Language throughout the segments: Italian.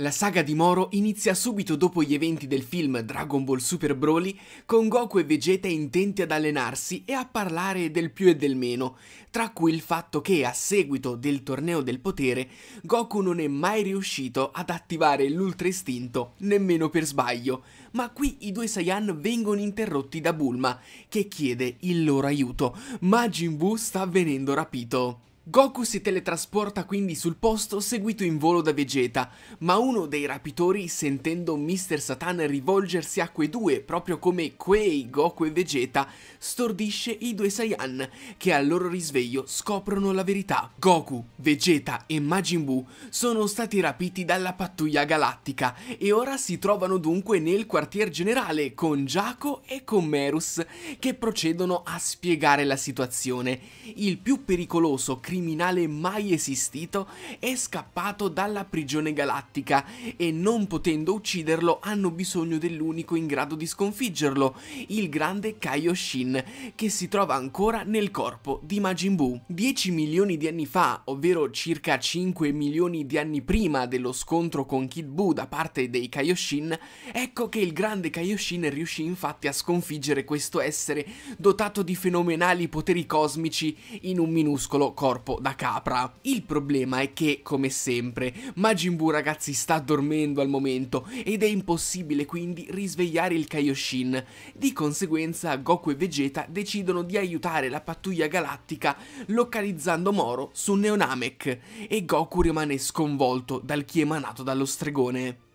La saga di Moro inizia subito dopo gli eventi del film Dragon Ball Super Broly, con Goku e Vegeta intenti ad allenarsi e a parlare del più e del meno, tra cui il fatto che a seguito del torneo del potere Goku non è mai riuscito ad attivare l'ultra istinto, nemmeno per sbaglio, ma qui i due Saiyan vengono interrotti da Bulma, che chiede il loro aiuto. Majin Buu sta venendo rapito. Goku si teletrasporta quindi sul posto seguito in volo da Vegeta, ma uno dei rapitori sentendo Mr. Satan rivolgersi a quei due, proprio come quei Goku e Vegeta, stordisce i due Saiyan che al loro risveglio scoprono la verità. Goku, Vegeta e Majin Buu sono stati rapiti dalla pattuglia galattica e ora si trovano dunque nel quartier generale con Jaco e con Merus che procedono a spiegare la situazione. Il più pericoloso crimine criminale mai esistito, è scappato dalla prigione galattica e non potendo ucciderlo hanno bisogno dell'unico in grado di sconfiggerlo, il grande Kaioshin, che si trova ancora nel corpo di Majin Buu. 10 milioni di anni fa, ovvero circa 5 milioni di anni prima dello scontro con Kid Buu da parte dei Kaioshin, ecco che il grande Kaioshin riuscì infatti a sconfiggere questo essere dotato di fenomenali poteri cosmici in un minuscolo corpo corpo da capra. Il problema è che, come sempre, Majin Buu ragazzi sta dormendo al momento ed è impossibile quindi risvegliare il Kaioshin. Di conseguenza Goku e Vegeta decidono di aiutare la pattuglia galattica localizzando Moro su Neonamek e Goku rimane sconvolto dal chi emanato dallo stregone.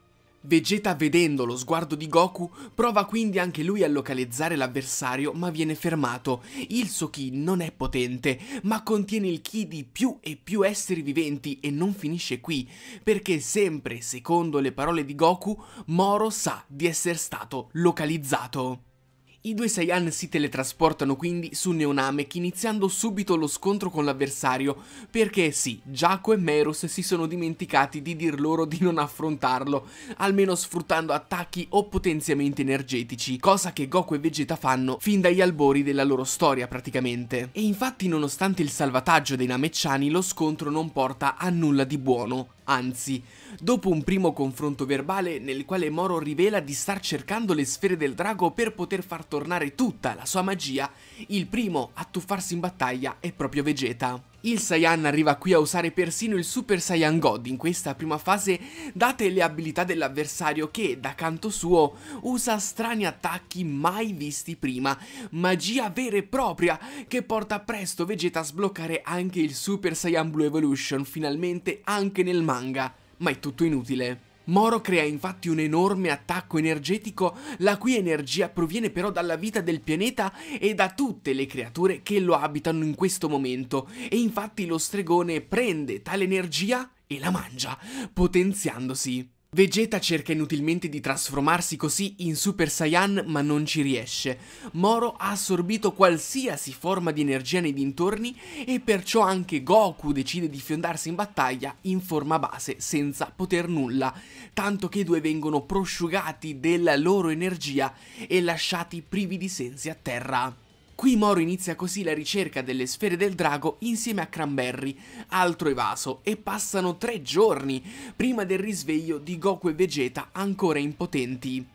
Vegeta vedendo lo sguardo di Goku prova quindi anche lui a localizzare l'avversario ma viene fermato. Il suo ki non è potente ma contiene il ki di più e più esseri viventi e non finisce qui perché sempre secondo le parole di Goku Moro sa di essere stato localizzato. I due Saiyan si teletrasportano quindi su Neonamek iniziando subito lo scontro con l'avversario perché sì, Giaco e Merus si sono dimenticati di dir loro di non affrontarlo, almeno sfruttando attacchi o potenziamenti energetici, cosa che Goku e Vegeta fanno fin dagli albori della loro storia praticamente. E infatti nonostante il salvataggio dei Namecciani lo scontro non porta a nulla di buono. Anzi, dopo un primo confronto verbale nel quale Moro rivela di star cercando le sfere del drago per poter far tornare tutta la sua magia, il primo a tuffarsi in battaglia è proprio Vegeta. Il Saiyan arriva qui a usare persino il Super Saiyan God in questa prima fase, date le abilità dell'avversario che, da canto suo, usa strani attacchi mai visti prima, magia vera e propria che porta presto Vegeta a sbloccare anche il Super Saiyan Blue Evolution, finalmente anche nel manga, ma è tutto inutile. Moro crea infatti un enorme attacco energetico, la cui energia proviene però dalla vita del pianeta e da tutte le creature che lo abitano in questo momento, e infatti lo stregone prende tale energia e la mangia, potenziandosi. Vegeta cerca inutilmente di trasformarsi così in Super Saiyan ma non ci riesce. Moro ha assorbito qualsiasi forma di energia nei dintorni e perciò anche Goku decide di fiondarsi in battaglia in forma base senza poter nulla, tanto che i due vengono prosciugati della loro energia e lasciati privi di sensi a terra. Qui Moro inizia così la ricerca delle sfere del drago insieme a Cranberry, altro evaso, e passano tre giorni prima del risveglio di Goku e Vegeta ancora impotenti.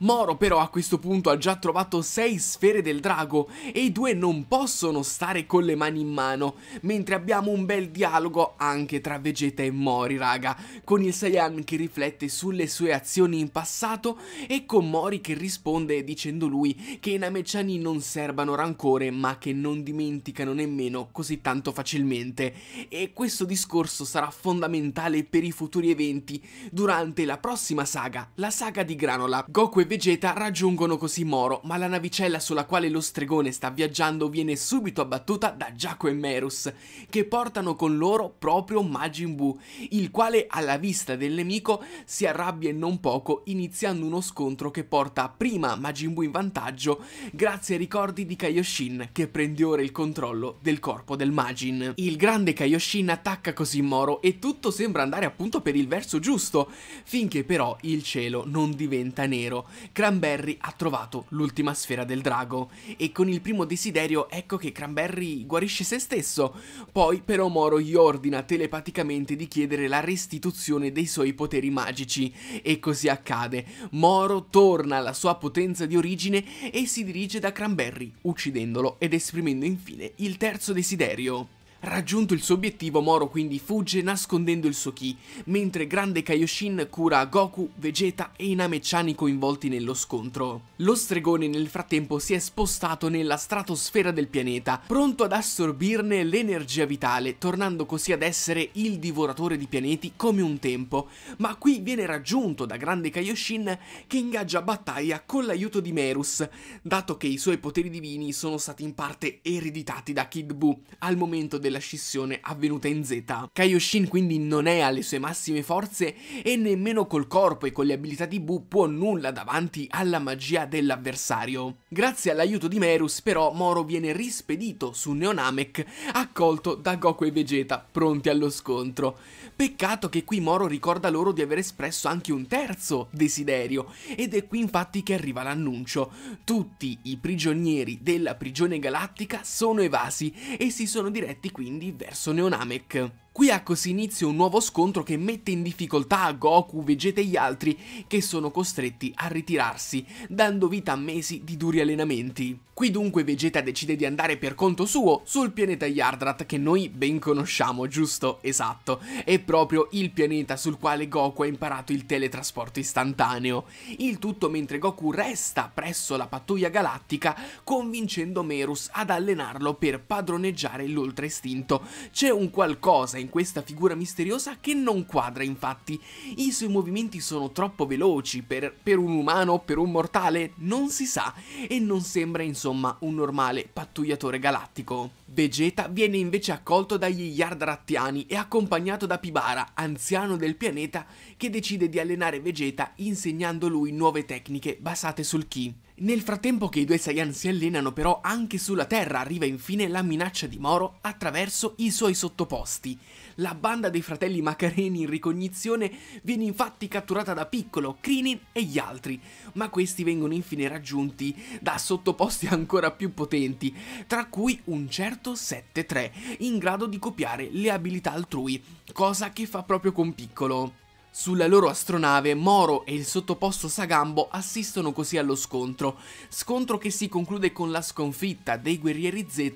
Moro però a questo punto ha già trovato 6 sfere del drago e i due non possono stare con le mani in mano, mentre abbiamo un bel dialogo anche tra Vegeta e Mori raga, con il Saiyan che riflette sulle sue azioni in passato e con Mori che risponde dicendo lui che i Nameciani non serbano rancore ma che non dimenticano nemmeno così tanto facilmente e questo discorso sarà fondamentale per i futuri eventi durante la prossima saga, la saga di Granola. Goku e Vegeta raggiungono così Moro, ma la navicella sulla quale lo stregone sta viaggiando viene subito abbattuta da Giacomo e Merus, che portano con loro proprio Majin Buu, il quale alla vista del nemico si arrabbia e non poco, iniziando uno scontro che porta prima Majin Buu in vantaggio grazie ai ricordi di Kaioshin, che prende ora il controllo del corpo del Majin. Il grande Kaioshin attacca così Moro e tutto sembra andare appunto per il verso giusto, finché però il cielo non diventa nero Cranberry ha trovato l'ultima sfera del drago e con il primo desiderio ecco che Cranberry guarisce se stesso, poi però Moro gli ordina telepaticamente di chiedere la restituzione dei suoi poteri magici e così accade. Moro torna alla sua potenza di origine e si dirige da Cranberry uccidendolo ed esprimendo infine il terzo desiderio. Raggiunto il suo obiettivo, Moro quindi fugge nascondendo il suo ki, mentre Grande Kaioshin cura Goku, Vegeta e i Namecciani coinvolti nello scontro. Lo stregone nel frattempo si è spostato nella stratosfera del pianeta, pronto ad assorbirne l'energia vitale, tornando così ad essere il divoratore di pianeti come un tempo, ma qui viene raggiunto da Grande Kaioshin che ingaggia battaglia con l'aiuto di Merus, dato che i suoi poteri divini sono stati in parte ereditati da Kid Buu al momento della della scissione avvenuta in Z. Kaioshin quindi non è alle sue massime forze e nemmeno col corpo e con le abilità di Bu può nulla davanti alla magia dell'avversario. Grazie all'aiuto di Merus però Moro viene rispedito su Neonamek accolto da Goku e Vegeta pronti allo scontro. Peccato che qui Moro ricorda loro di aver espresso anche un terzo desiderio ed è qui infatti che arriva l'annuncio. Tutti i prigionieri della prigione galattica sono evasi e si sono diretti qui quindi verso Neonamek. Qui ha così ecco inizio un nuovo scontro che mette in difficoltà Goku, Vegeta e gli altri che sono costretti a ritirarsi, dando vita a mesi di duri allenamenti. Qui dunque Vegeta decide di andare per conto suo sul pianeta Yardrat che noi ben conosciamo, giusto? Esatto, è proprio il pianeta sul quale Goku ha imparato il teletrasporto istantaneo. Il tutto mentre Goku resta presso la pattuglia galattica convincendo Merus ad allenarlo per padroneggiare l'oltre istinto. C'è un qualcosa in in questa figura misteriosa che non quadra infatti. I suoi movimenti sono troppo veloci per, per un umano, per un mortale, non si sa e non sembra insomma un normale pattugliatore galattico. Vegeta viene invece accolto dagli Yardarattiani e accompagnato da Pibara, anziano del pianeta, che decide di allenare Vegeta insegnando lui nuove tecniche basate sul Ki. Nel frattempo che i due Saiyan si allenano però anche sulla Terra arriva infine la minaccia di Moro attraverso i suoi sottoposti. La banda dei fratelli Macareni in ricognizione viene infatti catturata da Piccolo, Krinin e gli altri, ma questi vengono infine raggiunti da sottoposti ancora più potenti, tra cui un certo 7-3, in grado di copiare le abilità altrui, cosa che fa proprio con Piccolo. Sulla loro astronave Moro e il sottoposto Sagambo assistono così allo scontro, scontro che si conclude con la sconfitta dei guerrieri Z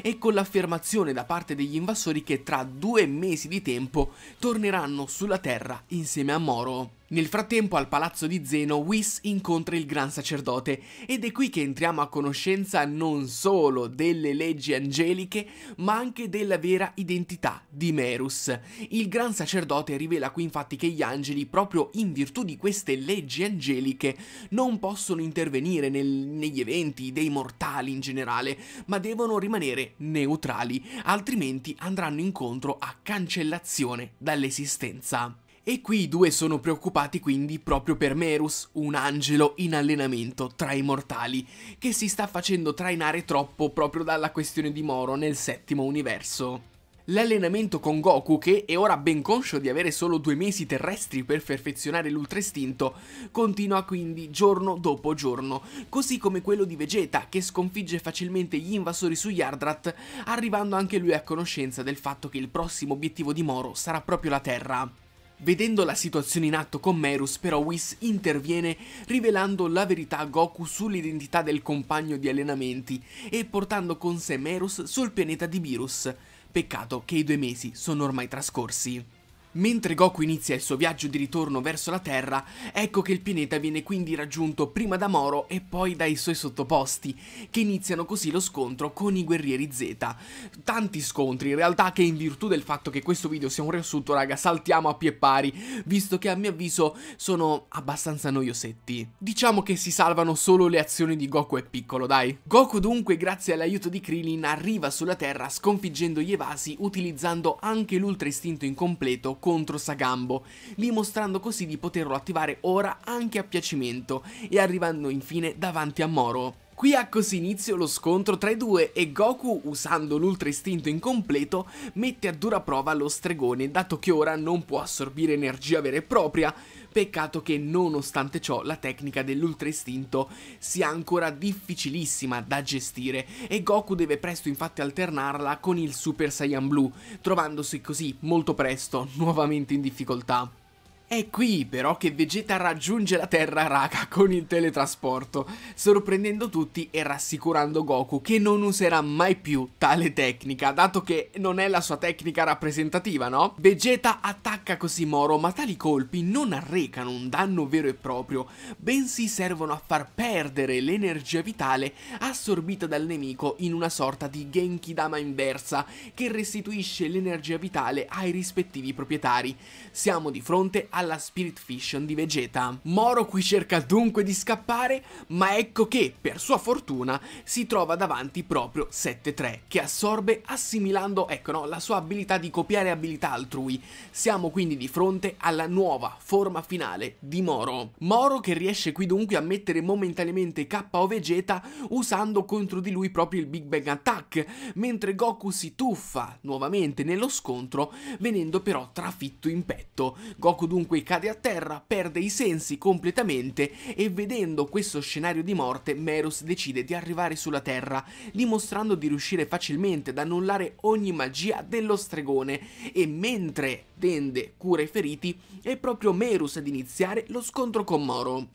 e con l'affermazione da parte degli invasori che tra due mesi di tempo torneranno sulla Terra insieme a Moro. Nel frattempo al palazzo di Zeno Whis incontra il gran sacerdote ed è qui che entriamo a conoscenza non solo delle leggi angeliche ma anche della vera identità di Merus. Il gran sacerdote rivela qui infatti che gli angeli proprio in virtù di queste leggi angeliche non possono intervenire nel, negli eventi dei mortali in generale ma devono rimanere neutrali altrimenti andranno incontro a cancellazione dall'esistenza. E qui i due sono preoccupati quindi proprio per Merus, un angelo in allenamento tra i mortali, che si sta facendo trainare troppo proprio dalla questione di Moro nel settimo universo. L'allenamento con Goku, che è ora ben conscio di avere solo due mesi terrestri per perfezionare l'ultra istinto, continua quindi giorno dopo giorno, così come quello di Vegeta, che sconfigge facilmente gli invasori su Yardrat, arrivando anche lui a conoscenza del fatto che il prossimo obiettivo di Moro sarà proprio la Terra. Vedendo la situazione in atto con Merus, però Whis interviene rivelando la verità a Goku sull'identità del compagno di allenamenti e portando con sé Merus sul pianeta di Virus. Peccato che i due mesi sono ormai trascorsi. Mentre Goku inizia il suo viaggio di ritorno verso la Terra, ecco che il pianeta viene quindi raggiunto prima da Moro e poi dai suoi sottoposti, che iniziano così lo scontro con i guerrieri Z. Tanti scontri, in realtà che in virtù del fatto che questo video sia un riassunto, raga, saltiamo a pie pari, visto che a mio avviso sono abbastanza noiosetti. Diciamo che si salvano solo le azioni di Goku e Piccolo, dai. Goku dunque, grazie all'aiuto di Krillin, arriva sulla Terra sconfiggendo gli evasi utilizzando anche l'ultra istinto incompleto contro Sagambo, dimostrando così di poterlo attivare ora anche a piacimento e arrivando infine davanti a Moro. Qui ha così inizio lo scontro tra i due e Goku, usando l'ultra istinto incompleto, mette a dura prova lo stregone, dato che ora non può assorbire energia vera e propria, Peccato che nonostante ciò la tecnica dell'ultra istinto sia ancora difficilissima da gestire e Goku deve presto infatti alternarla con il Super Saiyan Blue, trovandosi così molto presto nuovamente in difficoltà. È qui però che Vegeta raggiunge la Terra Raka con il teletrasporto, sorprendendo tutti e rassicurando Goku che non userà mai più tale tecnica, dato che non è la sua tecnica rappresentativa, no? Vegeta attacca così Moro, ma tali colpi non arrecano un danno vero e proprio, bensì servono a far perdere l'energia vitale assorbita dal nemico in una sorta di Genki Dama inversa che restituisce l'energia vitale ai rispettivi proprietari. Siamo di fronte a alla Spirit Fission di Vegeta. Moro qui cerca dunque di scappare, ma ecco che, per sua fortuna, si trova davanti proprio 7-3, che assorbe assimilando, ecco no, la sua abilità di copiare abilità altrui. Siamo quindi di fronte alla nuova forma finale di Moro. Moro che riesce qui dunque a mettere momentaneamente KO Vegeta usando contro di lui proprio il Big Bang Attack, mentre Goku si tuffa nuovamente nello scontro, venendo però trafitto in petto. Goku dunque 5 cade a terra, perde i sensi completamente e vedendo questo scenario di morte Meros decide di arrivare sulla terra, dimostrando di riuscire facilmente ad annullare ogni magia dello stregone e mentre tende cura i feriti è proprio Merus ad iniziare lo scontro con Moro.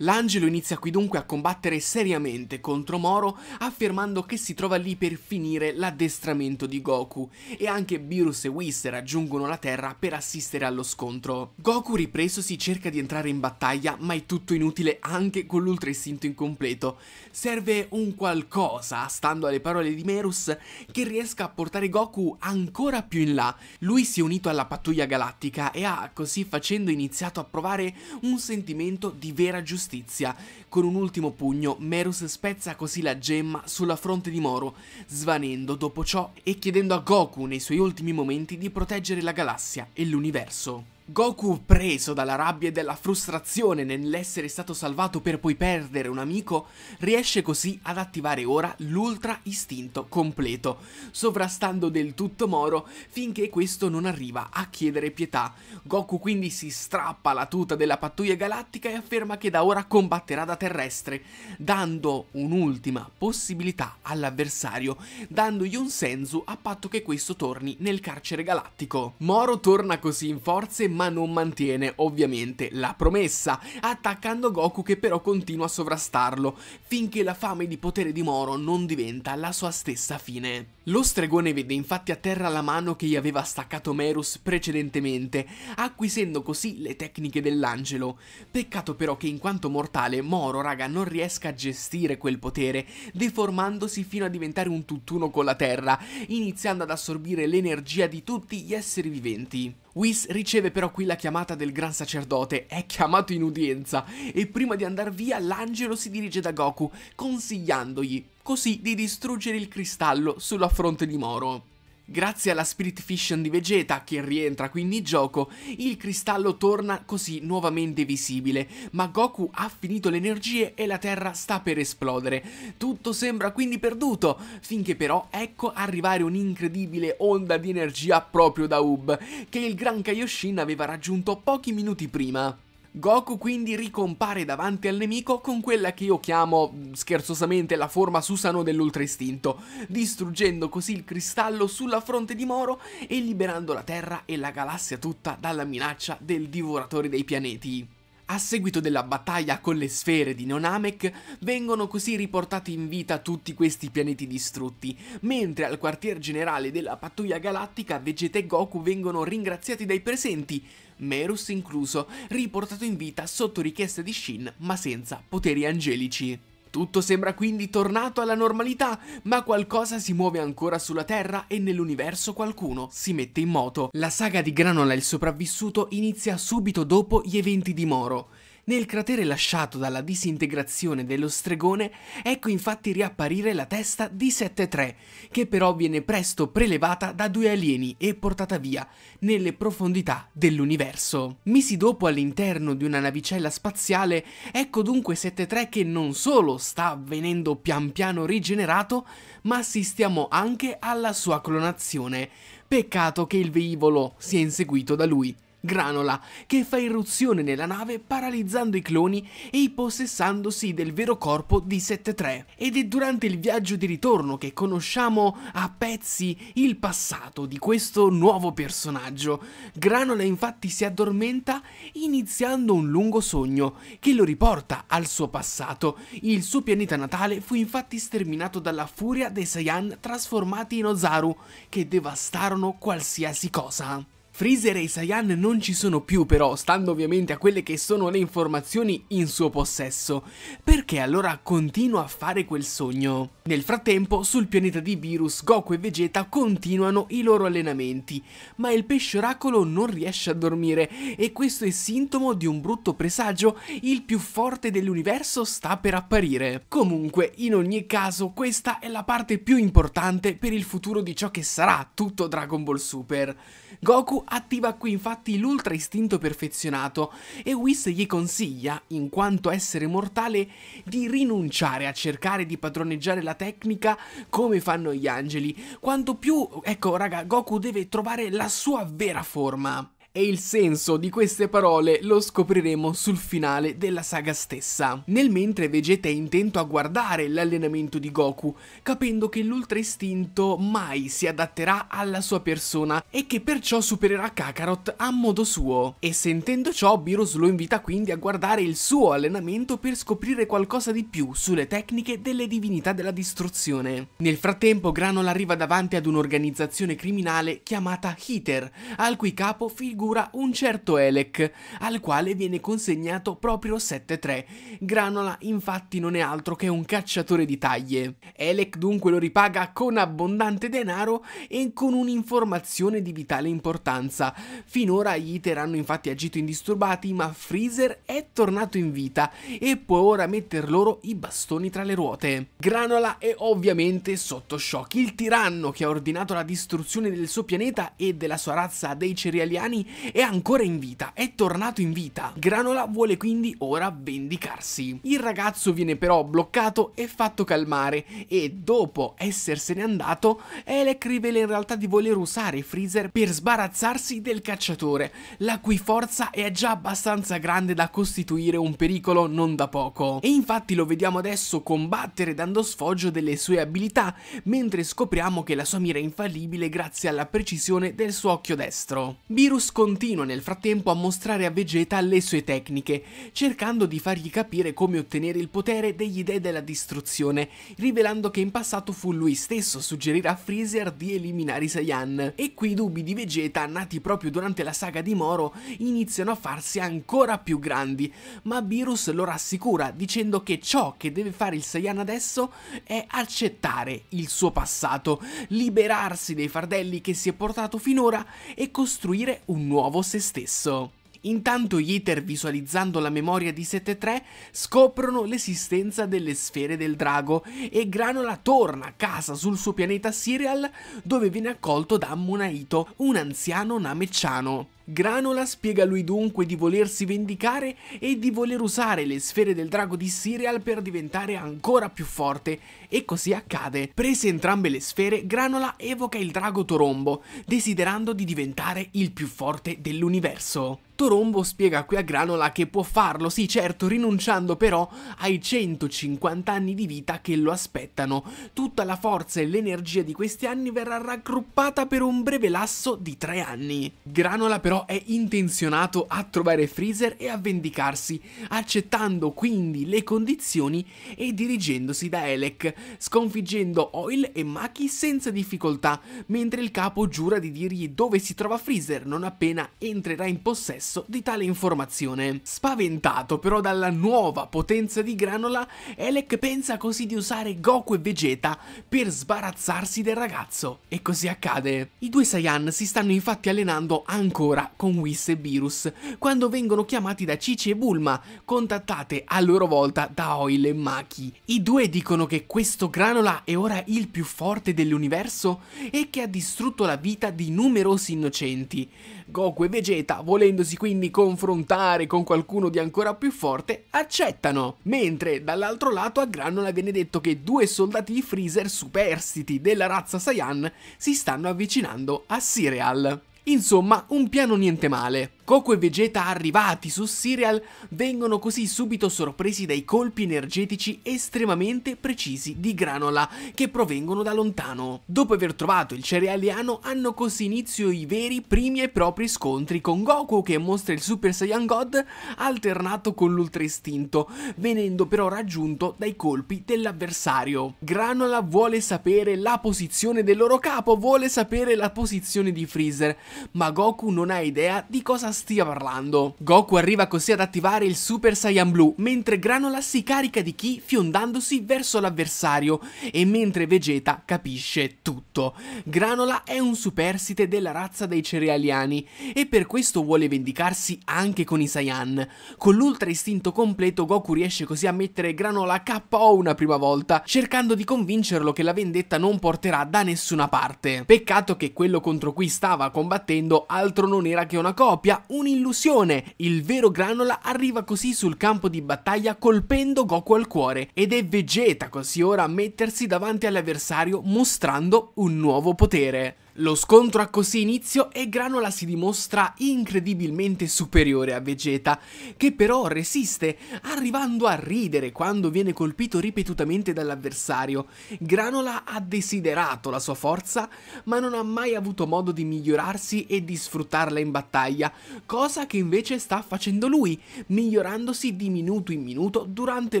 L'angelo inizia qui dunque a combattere seriamente contro Moro affermando che si trova lì per finire l'addestramento di Goku e anche Beerus e Whis raggiungono la Terra per assistere allo scontro. Goku ripresosi cerca di entrare in battaglia ma è tutto inutile anche con l'ultra istinto incompleto. Serve un qualcosa, stando alle parole di Merus, che riesca a portare Goku ancora più in là. Lui si è unito alla pattuglia galattica e ha così facendo iniziato a provare un sentimento di vera giustizia giustizia. Con un ultimo pugno, Merus spezza così la gemma sulla fronte di Moro, svanendo dopo ciò e chiedendo a Goku nei suoi ultimi momenti di proteggere la galassia e l'universo. Goku, preso dalla rabbia e dalla frustrazione nell'essere stato salvato per poi perdere un amico, riesce così ad attivare ora l'ultra istinto completo, sovrastando del tutto Moro finché questo non arriva a chiedere pietà. Goku quindi si strappa la tuta della pattuglia galattica e afferma che da ora combatterà da terrestre, dando un'ultima possibilità all'avversario, dandogli un senso a patto che questo torni nel carcere galattico. Moro torna così in forze ma non mantiene ovviamente la promessa, attaccando Goku che però continua a sovrastarlo, finché la fame di potere di Moro non diventa la sua stessa fine. Lo stregone vede infatti a terra la mano che gli aveva staccato Merus precedentemente, acquisendo così le tecniche dell'angelo. Peccato però che in quanto mortale Moro, raga, non riesca a gestire quel potere, deformandosi fino a diventare un tutt'uno con la terra, iniziando ad assorbire l'energia di tutti gli esseri viventi. Whis riceve però qui la chiamata del gran sacerdote, è chiamato in udienza e prima di andare via l'angelo si dirige da Goku consigliandogli così di distruggere il cristallo sulla fronte di Moro. Grazie alla Spirit Fission di Vegeta, che rientra quindi in gioco, il cristallo torna così nuovamente visibile, ma Goku ha finito le energie e la Terra sta per esplodere. Tutto sembra quindi perduto, finché però ecco arrivare un'incredibile onda di energia proprio da Ub, che il Gran Kaioshin aveva raggiunto pochi minuti prima. Goku quindi ricompare davanti al nemico con quella che io chiamo mm, scherzosamente la forma Susano dell'Ultra Istinto, distruggendo così il cristallo sulla fronte di Moro e liberando la Terra e la galassia tutta dalla minaccia del divoratore dei pianeti. A seguito della battaglia con le sfere di Neonamek, vengono così riportati in vita tutti questi pianeti distrutti, mentre al quartier generale della pattuglia galattica Vegeta e Goku vengono ringraziati dai presenti, Merus incluso, riportato in vita sotto richiesta di Shin ma senza poteri angelici. Tutto sembra quindi tornato alla normalità, ma qualcosa si muove ancora sulla Terra e nell'universo qualcuno si mette in moto. La saga di Granola il sopravvissuto inizia subito dopo gli eventi di Moro, nel cratere lasciato dalla disintegrazione dello stregone ecco infatti riapparire la testa di 7-3, che però viene presto prelevata da due alieni e portata via nelle profondità dell'universo. Mesi dopo all'interno di una navicella spaziale ecco dunque 7-3 che non solo sta venendo pian piano rigenerato, ma assistiamo anche alla sua clonazione. Peccato che il velivolo sia inseguito da lui. Granola, che fa irruzione nella nave paralizzando i cloni e impossessandosi del vero corpo di 7-3. Ed è durante il viaggio di ritorno che conosciamo a pezzi il passato di questo nuovo personaggio. Granola infatti si addormenta iniziando un lungo sogno che lo riporta al suo passato. Il suo pianeta natale fu infatti sterminato dalla furia dei Saiyan trasformati in Ozaru che devastarono qualsiasi cosa. Freezer e Saiyan non ci sono più però, stando ovviamente a quelle che sono le informazioni in suo possesso. Perché allora continua a fare quel sogno? Nel frattempo, sul pianeta di Virus, Goku e Vegeta continuano i loro allenamenti, ma il pesce oracolo non riesce a dormire e questo è sintomo di un brutto presagio, il più forte dell'universo sta per apparire. Comunque, in ogni caso, questa è la parte più importante per il futuro di ciò che sarà tutto Dragon Ball Super. Goku attiva qui infatti l'ultra istinto perfezionato e Whis gli consiglia, in quanto essere mortale, di rinunciare a cercare di padroneggiare la tecnica come fanno gli angeli. Quanto più, ecco raga, Goku deve trovare la sua vera forma. E il senso di queste parole lo scopriremo sul finale della saga stessa. Nel mentre Vegeta è intento a guardare l'allenamento di Goku, capendo che l'ultra istinto mai si adatterà alla sua persona e che perciò supererà Kakarot a modo suo. E sentendo ciò, Beerus lo invita quindi a guardare il suo allenamento per scoprire qualcosa di più sulle tecniche delle divinità della distruzione. Nel frattempo Granol arriva davanti ad un'organizzazione criminale chiamata Heater, al cui capo figura figura un certo Elec, al quale viene consegnato proprio 7-3. Granola infatti non è altro che un cacciatore di taglie. Elec dunque lo ripaga con abbondante denaro e con un'informazione di vitale importanza. Finora gli Iter hanno infatti agito indisturbati, ma Freezer è tornato in vita e può ora metter loro i bastoni tra le ruote. Granola è ovviamente sotto shock. Il tiranno che ha ordinato la distruzione del suo pianeta e della sua razza dei cerealiani è ancora in vita, è tornato in vita. Granola vuole quindi ora vendicarsi. Il ragazzo viene però bloccato e fatto calmare e dopo essersene andato, Elec rivela in realtà di voler usare Freezer per sbarazzarsi del cacciatore, la cui forza è già abbastanza grande da costituire un pericolo non da poco. E infatti lo vediamo adesso combattere dando sfoggio delle sue abilità, mentre scopriamo che la sua mira è infallibile grazie alla precisione del suo occhio destro. Virus continua nel frattempo a mostrare a Vegeta le sue tecniche, cercando di fargli capire come ottenere il potere degli dei della distruzione, rivelando che in passato fu lui stesso a suggerire a Freezer di eliminare i Saiyan. E qui i dubbi di Vegeta, nati proprio durante la saga di Moro, iniziano a farsi ancora più grandi, ma Virus lo rassicura dicendo che ciò che deve fare il Saiyan adesso è accettare il suo passato, liberarsi dei fardelli che si è portato finora e costruire un nuovo se stesso. Intanto gli Iter, visualizzando la memoria di 7-3, scoprono l'esistenza delle sfere del drago e Granola torna a casa sul suo pianeta Serial dove viene accolto da Ammonahito, un anziano namecciano. Granola spiega lui dunque di volersi vendicare e di voler usare le sfere del drago di Serial per diventare ancora più forte e così accade. Prese entrambe le sfere, Granola evoca il drago Torombo, desiderando di diventare il più forte dell'universo. Torombo spiega qui a Granola che può farlo, sì certo, rinunciando però ai 150 anni di vita che lo aspettano. Tutta la forza e l'energia di questi anni verrà raggruppata per un breve lasso di tre anni. Granola però è intenzionato a trovare Freezer e a vendicarsi, accettando quindi le condizioni e dirigendosi da Elec, sconfiggendo Oil e Maki senza difficoltà, mentre il capo giura di dirgli dove si trova Freezer non appena entrerà in possesso di tale informazione. Spaventato però dalla nuova potenza di Granola, Elec pensa così di usare Goku e Vegeta per sbarazzarsi del ragazzo, e così accade. I due Saiyan si stanno infatti allenando ancora con Whis e Virus quando vengono chiamati da Cici e Bulma, contattate a loro volta da Oil e Maki. I due dicono che questo granola è ora il più forte dell'universo e che ha distrutto la vita di numerosi innocenti. Goku e Vegeta, volendosi quindi confrontare con qualcuno di ancora più forte, accettano, mentre dall'altro lato a Granola viene detto che due soldati di Freezer superstiti della razza Saiyan si stanno avvicinando a Cereal. Insomma, un piano niente male. Goku e Vegeta arrivati su Serial vengono così subito sorpresi dai colpi energetici estremamente precisi di granola che provengono da lontano. Dopo aver trovato il cerealiano hanno così inizio i veri primi e propri scontri con Goku che mostra il Super Saiyan God alternato con l'Ultra Istinto, venendo però raggiunto dai colpi dell'avversario. Granola vuole sapere la posizione del loro capo, vuole sapere la posizione di Freezer, ma Goku non ha idea di cosa stia parlando. Goku arriva così ad attivare il Super Saiyan Blue, mentre Granola si carica di Ki fiondandosi verso l'avversario e mentre Vegeta capisce tutto. Granola è un superstite della razza dei cerealiani e per questo vuole vendicarsi anche con i Saiyan. Con l'ultra istinto completo Goku riesce così a mettere Granola KO una prima volta, cercando di convincerlo che la vendetta non porterà da nessuna parte. Peccato che quello contro cui stava combattendo altro non era che una copia un'illusione. Il vero Granola arriva così sul campo di battaglia colpendo Goku al cuore ed è Vegeta così ora a mettersi davanti all'avversario mostrando un nuovo potere. Lo scontro ha così inizio e Granola si dimostra incredibilmente superiore a Vegeta, che però resiste, arrivando a ridere quando viene colpito ripetutamente dall'avversario. Granola ha desiderato la sua forza, ma non ha mai avuto modo di migliorarsi e di sfruttarla in battaglia, cosa che invece sta facendo lui, migliorandosi di minuto in minuto durante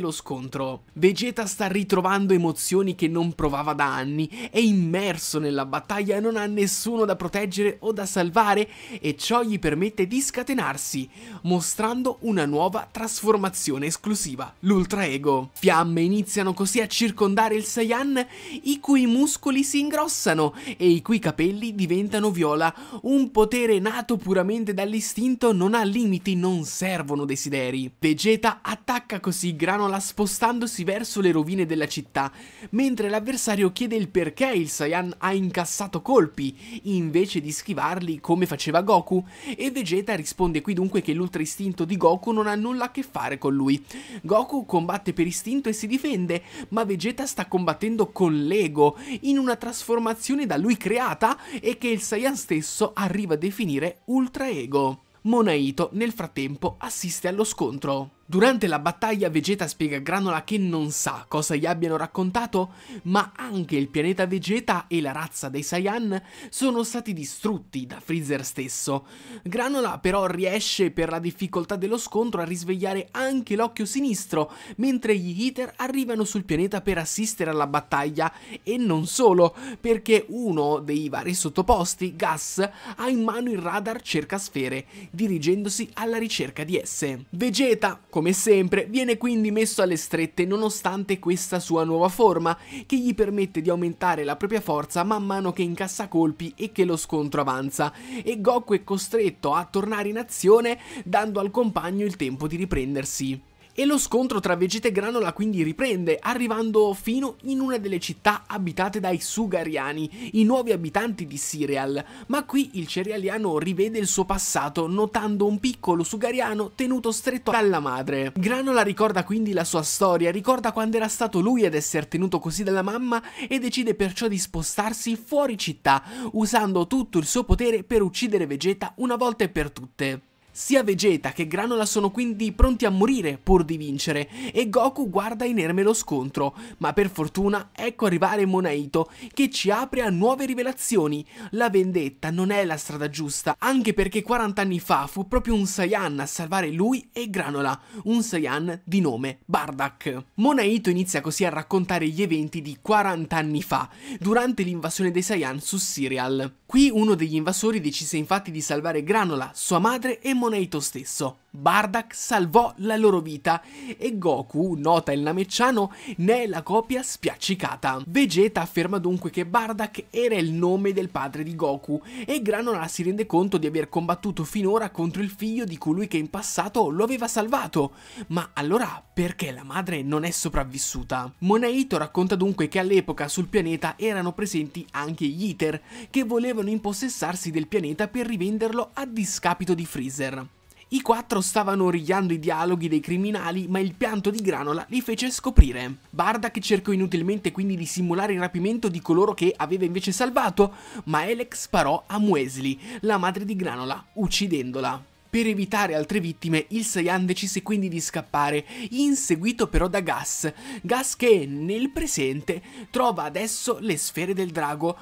lo scontro. Vegeta sta ritrovando emozioni che non provava da anni, è immerso nella battaglia e non ha nessuno da proteggere o da salvare e ciò gli permette di scatenarsi, mostrando una nuova trasformazione esclusiva, l'Ultra Ego. Fiamme iniziano così a circondare il Saiyan, i cui muscoli si ingrossano e i cui capelli diventano viola. Un potere nato puramente dall'istinto non ha limiti, non servono desideri. Vegeta attacca così Granola spostandosi verso le rovine della città, mentre l'avversario chiede il perché il Saiyan ha incassato colpi colpi invece di schivarli come faceva Goku e Vegeta risponde qui dunque che l'ultra istinto di Goku non ha nulla a che fare con lui. Goku combatte per istinto e si difende, ma Vegeta sta combattendo con l'ego in una trasformazione da lui creata e che il Saiyan stesso arriva a definire ultra ego. Monaito nel frattempo assiste allo scontro. Durante la battaglia Vegeta spiega a Granola che non sa cosa gli abbiano raccontato, ma anche il pianeta Vegeta e la razza dei Saiyan sono stati distrutti da Freezer stesso. Granola però riesce per la difficoltà dello scontro a risvegliare anche l'occhio sinistro, mentre gli Heater arrivano sul pianeta per assistere alla battaglia e non solo, perché uno dei vari sottoposti, Gas, ha in mano il radar cerca sfere, dirigendosi alla ricerca di esse. Vegeta, come sempre viene quindi messo alle strette nonostante questa sua nuova forma che gli permette di aumentare la propria forza man mano che incassa colpi e che lo scontro avanza e Goku è costretto a tornare in azione dando al compagno il tempo di riprendersi e lo scontro tra Vegeta e Granola quindi riprende, arrivando fino in una delle città abitate dai Sugariani, i nuovi abitanti di Cereal, ma qui il cerealiano rivede il suo passato notando un piccolo Sugariano tenuto stretto dalla madre. Granola ricorda quindi la sua storia, ricorda quando era stato lui ad essere tenuto così dalla mamma e decide perciò di spostarsi fuori città, usando tutto il suo potere per uccidere Vegeta una volta e per tutte. Sia Vegeta che Granola sono quindi pronti a morire pur di vincere e Goku guarda inerme lo scontro, ma per fortuna ecco arrivare Monaito che ci apre a nuove rivelazioni. La vendetta non è la strada giusta, anche perché 40 anni fa fu proprio un Saiyan a salvare lui e Granola, un Saiyan di nome Bardak. Monaito inizia così a raccontare gli eventi di 40 anni fa, durante l'invasione dei Saiyan su Serial. Qui uno degli invasori decise infatti di salvare Granola, sua madre e Monaito Ramoneito stesso. Bardak salvò la loro vita e Goku, nota il Namecciano, ne è la copia spiaccicata. Vegeta afferma dunque che Bardak era il nome del padre di Goku e Granola si rende conto di aver combattuto finora contro il figlio di colui che in passato lo aveva salvato. Ma allora perché la madre non è sopravvissuta? Monaito racconta dunque che all'epoca sul pianeta erano presenti anche gli Iter, che volevano impossessarsi del pianeta per rivenderlo a discapito di Freezer. I quattro stavano origliando i dialoghi dei criminali, ma il pianto di Granola li fece scoprire. Bardak cercò inutilmente quindi di simulare il rapimento di coloro che aveva invece salvato, ma Alex sparò a Muesli, la madre di Granola, uccidendola. Per evitare altre vittime, il Saiyan decise quindi di scappare, inseguito però da Gas. Gas che, nel presente, trova adesso le sfere del drago,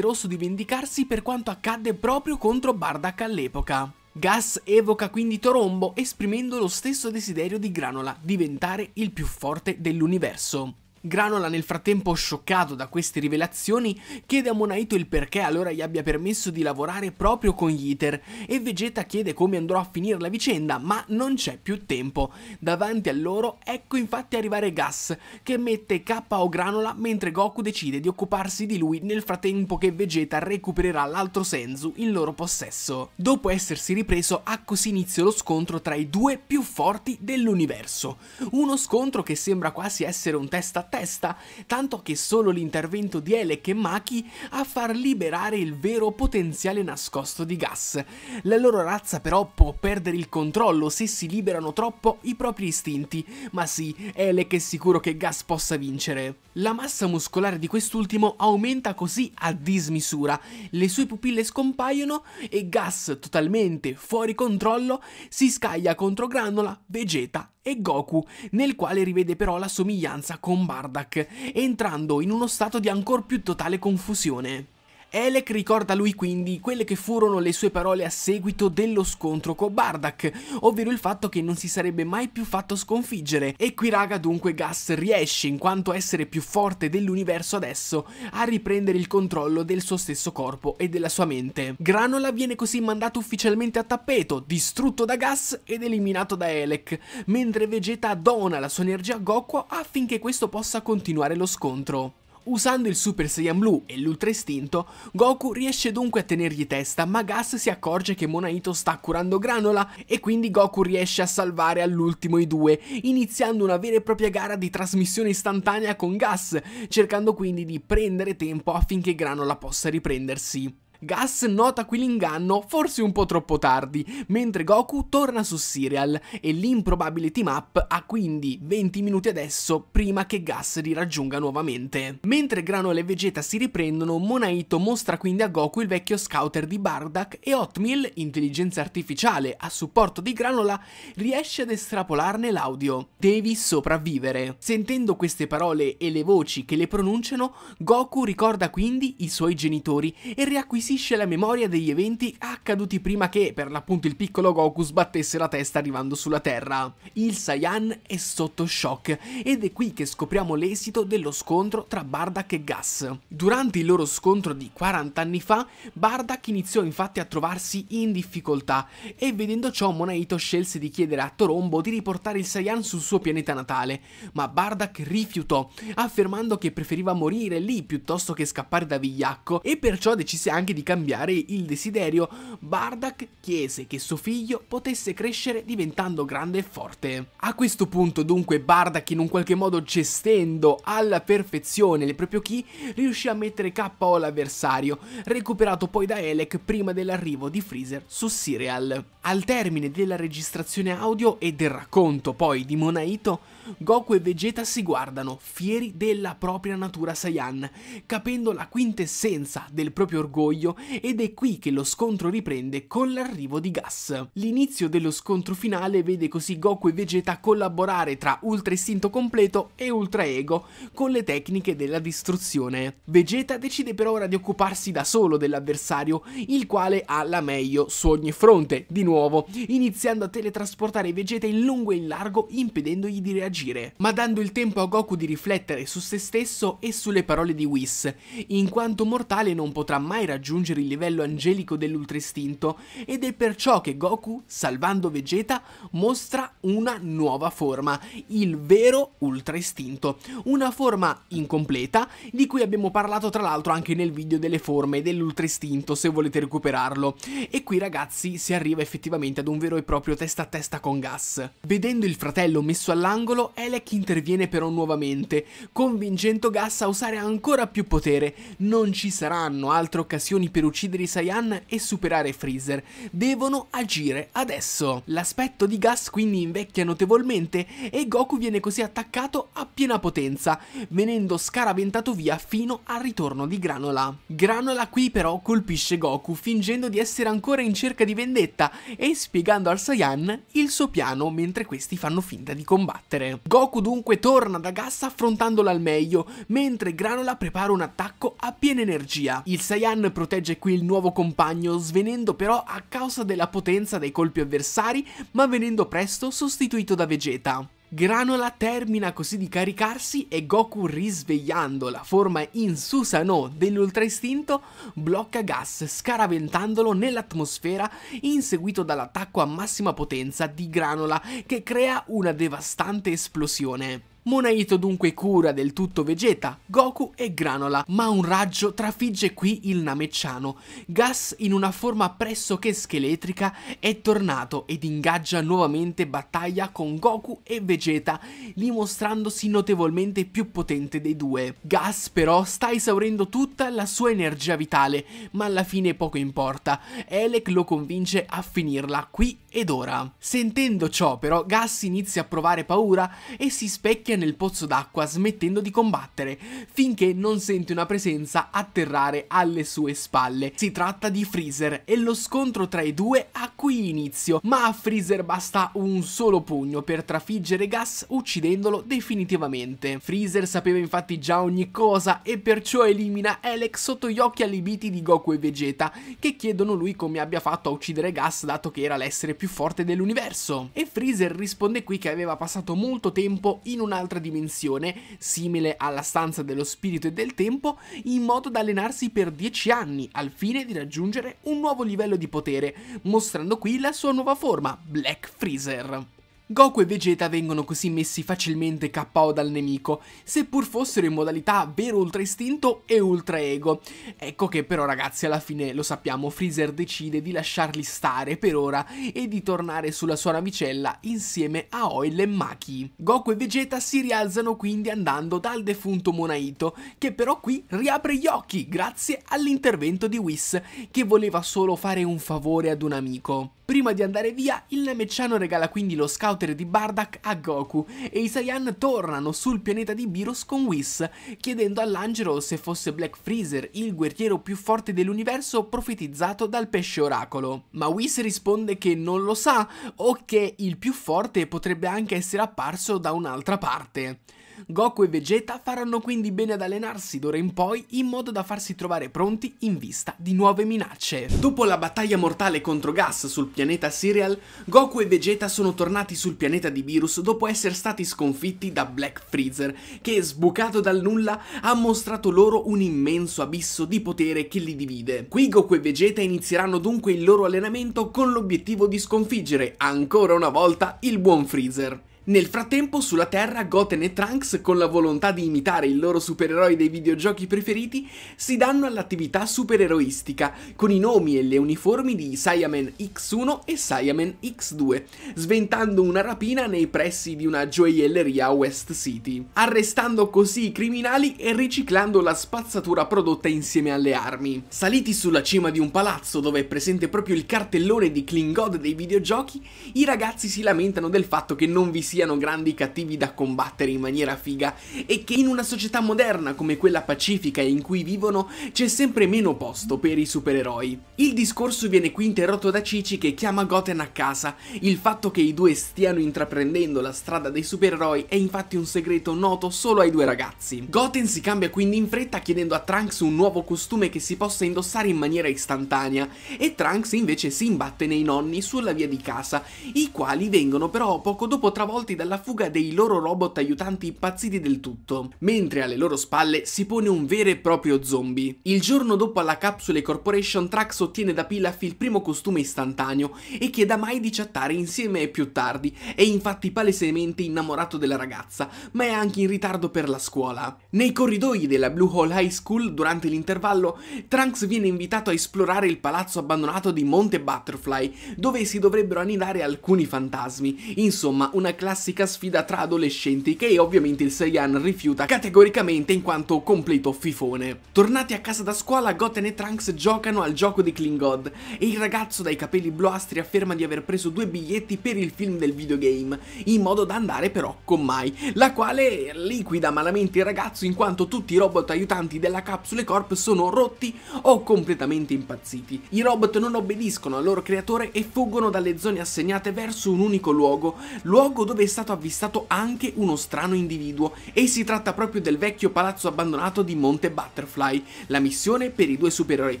rosso di vendicarsi per quanto accadde proprio contro Bardak all'epoca. Gas evoca quindi Torombo esprimendo lo stesso desiderio di Granola, diventare il più forte dell'universo. Granola nel frattempo scioccato da queste rivelazioni chiede a Monaito il perché allora gli abbia permesso di lavorare proprio con gli Iter e Vegeta chiede come andrò a finire la vicenda ma non c'è più tempo. Davanti a loro ecco infatti arrivare Gas che mette KO Granola mentre Goku decide di occuparsi di lui nel frattempo che Vegeta recupererà l'altro Senzu in loro possesso. Dopo essersi ripreso ha così inizio lo scontro tra i due più forti dell'universo. Uno scontro che sembra quasi essere un test testa testa, tanto che solo l'intervento di Elec e Maki a far liberare il vero potenziale nascosto di gas. La loro razza però può perdere il controllo se si liberano troppo i propri istinti, ma sì, Elec è sicuro che Gas possa vincere. La massa muscolare di quest'ultimo aumenta così a dismisura, le sue pupille scompaiono e Gas, totalmente fuori controllo, si scaglia contro Granola, Vegeta e Goku, nel quale rivede però la somiglianza con Bardak, entrando in uno stato di ancor più totale confusione. Elec ricorda lui quindi quelle che furono le sue parole a seguito dello scontro con Bardak, ovvero il fatto che non si sarebbe mai più fatto sconfiggere. E qui raga dunque Gas riesce, in quanto essere più forte dell'universo adesso, a riprendere il controllo del suo stesso corpo e della sua mente. Granola viene così mandato ufficialmente a tappeto, distrutto da Gas ed eliminato da Elec, mentre Vegeta dona la sua energia a Goku affinché questo possa continuare lo scontro. Usando il Super Saiyan Blue e l'Ultra Istinto, Goku riesce dunque a tenergli testa, ma Gas si accorge che Monaito sta curando Granola e quindi Goku riesce a salvare all'ultimo i due, iniziando una vera e propria gara di trasmissione istantanea con Gas, cercando quindi di prendere tempo affinché Granola possa riprendersi. Gas nota qui l'inganno, forse un po' troppo tardi, mentre Goku torna su Serial e l'improbabile team up ha quindi 20 minuti adesso prima che Gas li raggiunga nuovamente. Mentre Granola e Vegeta si riprendono, Monaito mostra quindi a Goku il vecchio scouter di Bardak e Hotmeal, intelligenza artificiale a supporto di Granola, riesce ad estrapolarne l'audio. Devi sopravvivere. Sentendo queste parole e le voci che le pronunciano, Goku ricorda quindi i suoi genitori e riacquisisce acquisisce la memoria degli eventi accaduti prima che, per l'appunto, il piccolo Goku sbattesse la testa arrivando sulla Terra. Il Saiyan è sotto shock ed è qui che scopriamo l'esito dello scontro tra Bardak e Gas. Durante il loro scontro di 40 anni fa, Bardak iniziò infatti a trovarsi in difficoltà e vedendo ciò Monaito scelse di chiedere a Torombo di riportare il Saiyan sul suo pianeta natale, ma Bardak rifiutò, affermando che preferiva morire lì piuttosto che scappare da Vigliacco e perciò decise anche di di cambiare il desiderio, Bardak chiese che suo figlio potesse crescere diventando grande e forte. A questo punto dunque Bardak in un qualche modo gestendo alla perfezione le proprie ki riuscì a mettere KO l'avversario, recuperato poi da Elec prima dell'arrivo di Freezer su Serial. Al termine della registrazione audio e del racconto poi di Monaito, Goku e Vegeta si guardano, fieri della propria natura Saiyan, capendo la quintessenza del proprio orgoglio ed è qui che lo scontro riprende con l'arrivo di Gas. L'inizio dello scontro finale vede così Goku e Vegeta collaborare tra Ultra Istinto Completo e Ultra Ego con le tecniche della distruzione. Vegeta decide per ora di occuparsi da solo dell'avversario, il quale ha la meglio su ogni fronte, di nuovo, iniziando a teletrasportare Vegeta in lungo e in largo impedendogli di reagire fuggire, ma dando il tempo a Goku di riflettere su se stesso e sulle parole di Whis, in quanto mortale non potrà mai raggiungere il livello angelico dell'ultra istinto ed è perciò che Goku, salvando Vegeta, mostra una nuova forma, il vero ultra istinto, una forma incompleta di cui abbiamo parlato tra l'altro anche nel video delle forme dell'ultra istinto se volete recuperarlo e qui ragazzi si arriva effettivamente ad un vero e proprio testa a testa con gas. Vedendo il fratello messo all'angolo punto Elec interviene però nuovamente, convincendo Gas a usare ancora più potere. Non ci saranno altre occasioni per uccidere i Saiyan e superare Freezer, devono agire adesso. L'aspetto di Gas quindi invecchia notevolmente e Goku viene così attaccato a piena potenza, venendo scaraventato via fino al ritorno di Granola. Granola qui però colpisce Goku fingendo di essere ancora in cerca di vendetta e spiegando al Saiyan il suo piano mentre questi fanno finta di combattere. Goku dunque torna da Gas affrontandola al meglio, mentre Granola prepara un attacco a piena energia. Il Saiyan protegge qui il nuovo compagno, svenendo però a causa della potenza dei colpi avversari, ma venendo presto sostituito da Vegeta. Granola termina così di caricarsi e Goku risvegliando la forma in Susanoo dell'Ultra Istinto blocca Gas scaraventandolo nell'atmosfera inseguito dall'attacco a massima potenza di Granola che crea una devastante esplosione. Monaito dunque cura del tutto Vegeta, Goku e Granola, ma un raggio trafigge qui il Namecciano. Gas, in una forma pressoché scheletrica, è tornato ed ingaggia nuovamente battaglia con Goku e Vegeta, dimostrandosi notevolmente più potente dei due. Gas però sta esaurendo tutta la sua energia vitale, ma alla fine poco importa. Elec lo convince a finirla qui ed ora. Sentendo ciò però, Gas inizia a provare paura e si specchia schiacchia nel pozzo d'acqua smettendo di combattere, finché non sente una presenza atterrare alle sue spalle. Si tratta di Freezer e lo scontro tra i due ha qui inizio, ma a Freezer basta un solo pugno per trafiggere Gas uccidendolo definitivamente. Freezer sapeva infatti già ogni cosa e perciò elimina Alex sotto gli occhi allibiti di Goku e Vegeta, che chiedono lui come abbia fatto a uccidere Gas dato che era l'essere più forte dell'universo. E Freezer risponde qui che aveva passato molto tempo in una un'altra dimensione, simile alla stanza dello spirito e del tempo, in modo da allenarsi per 10 anni, al fine di raggiungere un nuovo livello di potere, mostrando qui la sua nuova forma, Black Freezer. Goku e Vegeta vengono così messi facilmente KO dal nemico, seppur fossero in modalità vero ultra istinto e ultra ego. Ecco che però ragazzi alla fine lo sappiamo, Freezer decide di lasciarli stare per ora e di tornare sulla sua navicella insieme a Oil e Maki. Goku e Vegeta si rialzano quindi andando dal defunto Monaito, che però qui riapre gli occhi grazie all'intervento di Whis, che voleva solo fare un favore ad un amico. Prima di andare via, il Namecciano regala quindi lo scout potere di Bardak a Goku e i Saiyan tornano sul pianeta di Beerus con Whis, chiedendo all'angelo se fosse Black Freezer il guerriero più forte dell'universo profetizzato dal pesce oracolo. Ma Whis risponde che non lo sa o che il più forte potrebbe anche essere apparso da un'altra parte. Goku e Vegeta faranno quindi bene ad allenarsi d'ora in poi in modo da farsi trovare pronti in vista di nuove minacce. Dopo la battaglia mortale contro Gas sul pianeta Serial, Goku e Vegeta sono tornati sul pianeta di Virus dopo essere stati sconfitti da Black Freezer che, sbucato dal nulla, ha mostrato loro un immenso abisso di potere che li divide. Qui Goku e Vegeta inizieranno dunque il loro allenamento con l'obiettivo di sconfiggere ancora una volta il buon Freezer. Nel frattempo, sulla Terra, Goten e Trunks, con la volontà di imitare il loro supereroi dei videogiochi preferiti, si danno all'attività supereroistica, con i nomi e le uniformi di Saiyaman X1 e Saiyaman X2, sventando una rapina nei pressi di una gioielleria a West City, arrestando così i criminali e riciclando la spazzatura prodotta insieme alle armi. Saliti sulla cima di un palazzo dove è presente proprio il cartellone di Klingod dei videogiochi, i ragazzi si lamentano del fatto che non vi siano grandi cattivi da combattere in maniera figa e che in una società moderna come quella pacifica in cui vivono c'è sempre meno posto per i supereroi. Il discorso viene qui interrotto da Cici che chiama Goten a casa. Il fatto che i due stiano intraprendendo la strada dei supereroi è infatti un segreto noto solo ai due ragazzi. Goten si cambia quindi in fretta chiedendo a Trunks un nuovo costume che si possa indossare in maniera istantanea e Trunks invece si imbatte nei nonni sulla via di casa, i quali vengono però poco dopo travolti travolti dalla fuga dei loro robot aiutanti impazziti del tutto, mentre alle loro spalle si pone un vero e proprio zombie. Il giorno dopo alla capsule Corporation Trax ottiene da Pilaf il primo costume istantaneo e chiede a Mai di chattare insieme più tardi, è infatti palesemente innamorato della ragazza, ma è anche in ritardo per la scuola. Nei corridoi della Blue Hole High School, durante l'intervallo, Trunks viene invitato a esplorare il palazzo abbandonato di Monte Butterfly, dove si dovrebbero annidare alcuni fantasmi, insomma una classe classica sfida tra adolescenti che ovviamente il Saiyan rifiuta categoricamente in quanto completo fifone. Tornati a casa da scuola, Goten e Trunks giocano al gioco di Klingod e il ragazzo dai capelli bluastri afferma di aver preso due biglietti per il film del videogame, in modo da andare però con Mai, la quale liquida malamente il ragazzo in quanto tutti i robot aiutanti della capsule corp sono rotti o completamente impazziti. I robot non obbediscono al loro creatore e fuggono dalle zone assegnate verso un unico luogo, luogo dove dove è stato avvistato anche uno strano individuo e si tratta proprio del vecchio palazzo abbandonato di Monte Butterfly. La missione per i due supereroi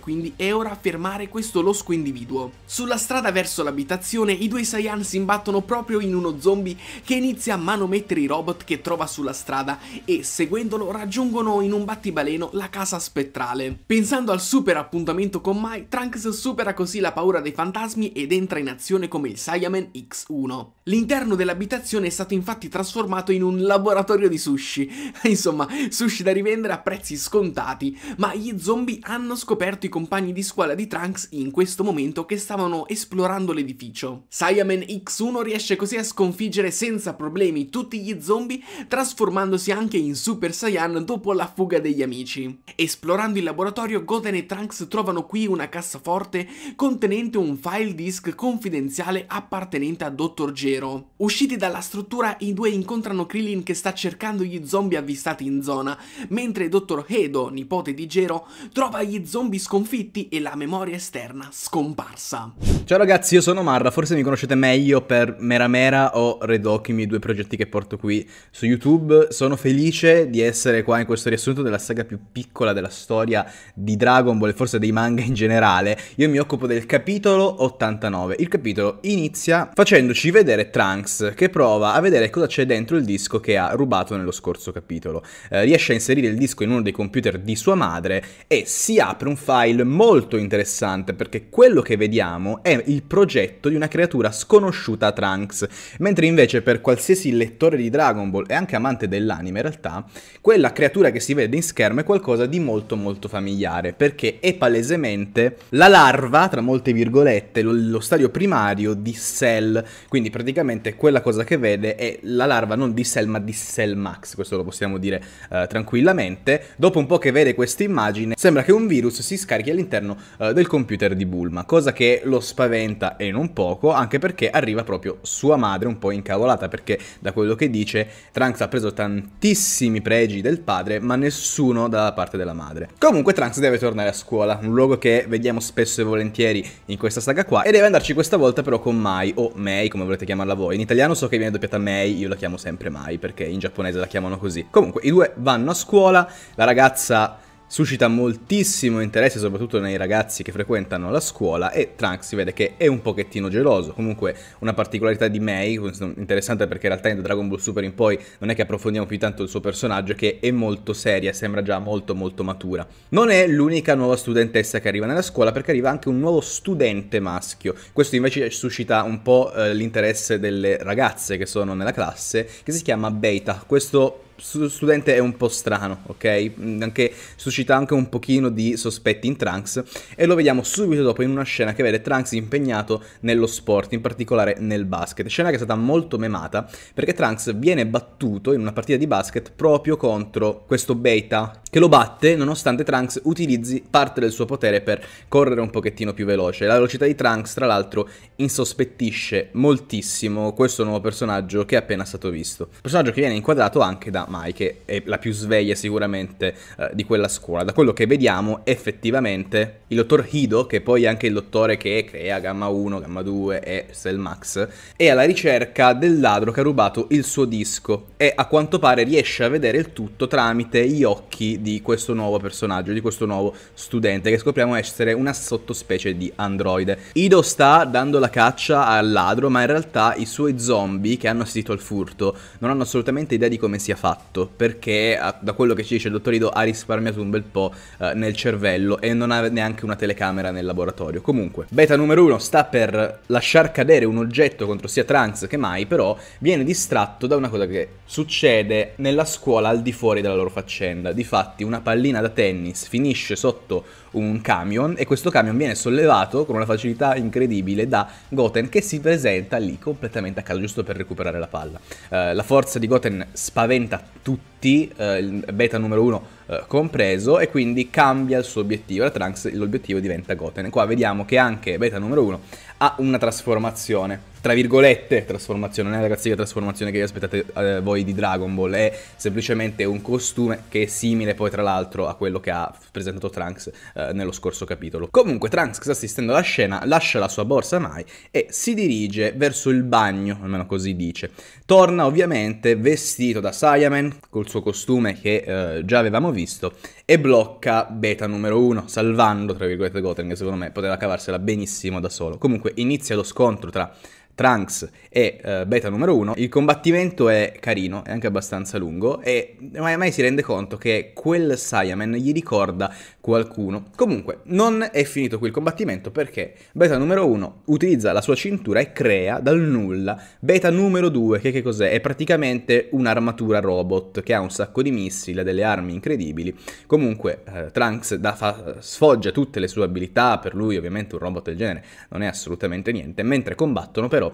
quindi è ora fermare questo losco individuo. Sulla strada verso l'abitazione i due Saiyan si imbattono proprio in uno zombie che inizia a manomettere i robot che trova sulla strada e seguendolo raggiungono in un battibaleno la casa spettrale. Pensando al super appuntamento con Mai, Trunks supera così la paura dei fantasmi ed entra in azione come il Saiyaman X1. L'interno dell'abitazione stazione è stato infatti trasformato in un laboratorio di sushi. Insomma, sushi da rivendere a prezzi scontati, ma gli zombie hanno scoperto i compagni di scuola di Trunks in questo momento che stavano esplorando l'edificio. Saiyaman X1 riesce così a sconfiggere senza problemi tutti gli zombie, trasformandosi anche in Super Saiyan dopo la fuga degli amici. Esplorando il laboratorio, Goten e Trunks trovano qui una cassaforte contenente un file disk confidenziale appartenente a Dr. Gero. Usciti dalla dalla struttura i due incontrano Krillin che sta cercando gli zombie avvistati in zona, mentre Dottor Hedo, nipote di Gero, trova gli zombie sconfitti e la memoria esterna scomparsa. Ciao ragazzi, io sono Marra, forse mi conoscete meglio per Mera Mera o Redokimi, due progetti che porto qui su YouTube. Sono felice di essere qua in questo riassunto della saga più piccola della storia di Dragon Ball e forse dei manga in generale. Io mi occupo del capitolo 89. Il capitolo inizia facendoci vedere Trunks che prova prova a vedere cosa c'è dentro il disco che ha rubato nello scorso capitolo. Eh, riesce a inserire il disco in uno dei computer di sua madre e si apre un file molto interessante perché quello che vediamo è il progetto di una creatura sconosciuta a Trunks, mentre invece per qualsiasi lettore di Dragon Ball e anche amante dell'anime in realtà, quella creatura che si vede in schermo è qualcosa di molto molto familiare perché è palesemente la larva, tra molte virgolette, lo, lo stadio primario di Cell, quindi praticamente quella cosa che vede è la larva non di Cell ma di Cell Max, questo lo possiamo dire eh, tranquillamente. Dopo un po' che vede questa immagine, sembra che un virus si scarichi all'interno eh, del computer di Bulma, cosa che lo spaventa e non poco, anche perché arriva proprio sua madre un po' incavolata, perché da quello che dice Trunks ha preso tantissimi pregi del padre, ma nessuno dalla parte della madre. Comunque Trunks deve tornare a scuola, un luogo che vediamo spesso e volentieri in questa saga qua, e deve andarci questa volta però con Mai, o Mei come volete chiamarla voi. In italiano so che viene doppiata Mei, io la chiamo sempre Mai perché in giapponese la chiamano così. Comunque, i due vanno a scuola, la ragazza suscita moltissimo interesse soprattutto nei ragazzi che frequentano la scuola e Trunks si vede che è un pochettino geloso. Comunque una particolarità di Mei, interessante perché in realtà in Dragon Ball Super in poi non è che approfondiamo più tanto il suo personaggio che è molto seria, sembra già molto molto matura. Non è l'unica nuova studentessa che arriva nella scuola perché arriva anche un nuovo studente maschio. Questo invece suscita un po' eh, l'interesse delle ragazze che sono nella classe che si chiama Beta. Questo studente è un po' strano, ok? Mm, anche, suscita anche un pochino di sospetti in Trunks e lo vediamo subito dopo in una scena che vede Trunks impegnato nello sport, in particolare nel basket. Scena che è stata molto memata perché Trunks viene battuto in una partita di basket proprio contro questo Beta che lo batte nonostante Trunks utilizzi parte del suo potere per correre un pochettino più veloce. La velocità di Trunks, tra l'altro, insospettisce moltissimo questo nuovo personaggio che è appena stato visto. Personaggio che viene inquadrato anche da mai, che è la più sveglia sicuramente eh, di quella scuola. Da quello che vediamo, effettivamente, il dottor Hido, che poi è anche il dottore che crea Gamma 1, Gamma 2 e Cell Max, è alla ricerca del ladro che ha rubato il suo disco e a quanto pare riesce a vedere il tutto tramite gli occhi di questo nuovo personaggio, di questo nuovo studente, che scopriamo essere una sottospecie di androide. Hido sta dando la caccia al ladro, ma in realtà i suoi zombie che hanno assistito al furto non hanno assolutamente idea di come sia fatto fatto, perché da quello che ci dice il dottorido ha risparmiato un bel po' eh, nel cervello e non ha neanche una telecamera nel laboratorio. Comunque, beta numero 1 sta per lasciar cadere un oggetto contro sia Trunks che Mai, però viene distratto da una cosa che succede nella scuola al di fuori della loro faccenda. Difatti, una pallina da tennis finisce sotto un camion e questo camion viene sollevato con una facilità incredibile da Goten che si presenta lì completamente a caso giusto per recuperare la palla. Eh, la forza di Goten spaventa tutti, eh, il beta numero 1 eh, compreso, e quindi cambia il suo obiettivo. La Trunks, l'obiettivo diventa Goten. Qua vediamo che anche beta numero 1 ha una trasformazione tra virgolette, trasformazione, non è la classica trasformazione che vi aspettate eh, voi di Dragon Ball, è semplicemente un costume che è simile poi tra l'altro a quello che ha presentato Trunks eh, nello scorso capitolo. Comunque Trunks sta assistendo alla scena, lascia la sua borsa mai e si dirige verso il bagno, almeno così dice. Torna ovviamente vestito da Saiyaman, col suo costume che eh, già avevamo visto, e blocca Beta numero 1, salvando tra virgolette Goten che secondo me poteva cavarsela benissimo da solo. Comunque inizia lo scontro tra Trunks e uh, beta numero 1, il combattimento è carino, è anche abbastanza lungo e mai, mai si rende conto che quel Saiyaman gli ricorda qualcuno. Comunque, non è finito qui il combattimento perché beta numero 1 utilizza la sua cintura e crea dal nulla beta numero 2, che, che cos'è? È praticamente un'armatura robot che ha un sacco di missili, ha delle armi incredibili. Comunque, uh, Trunks da, fa, sfoggia tutte le sue abilità, per lui ovviamente un robot del genere non è assolutamente niente, mentre combattono però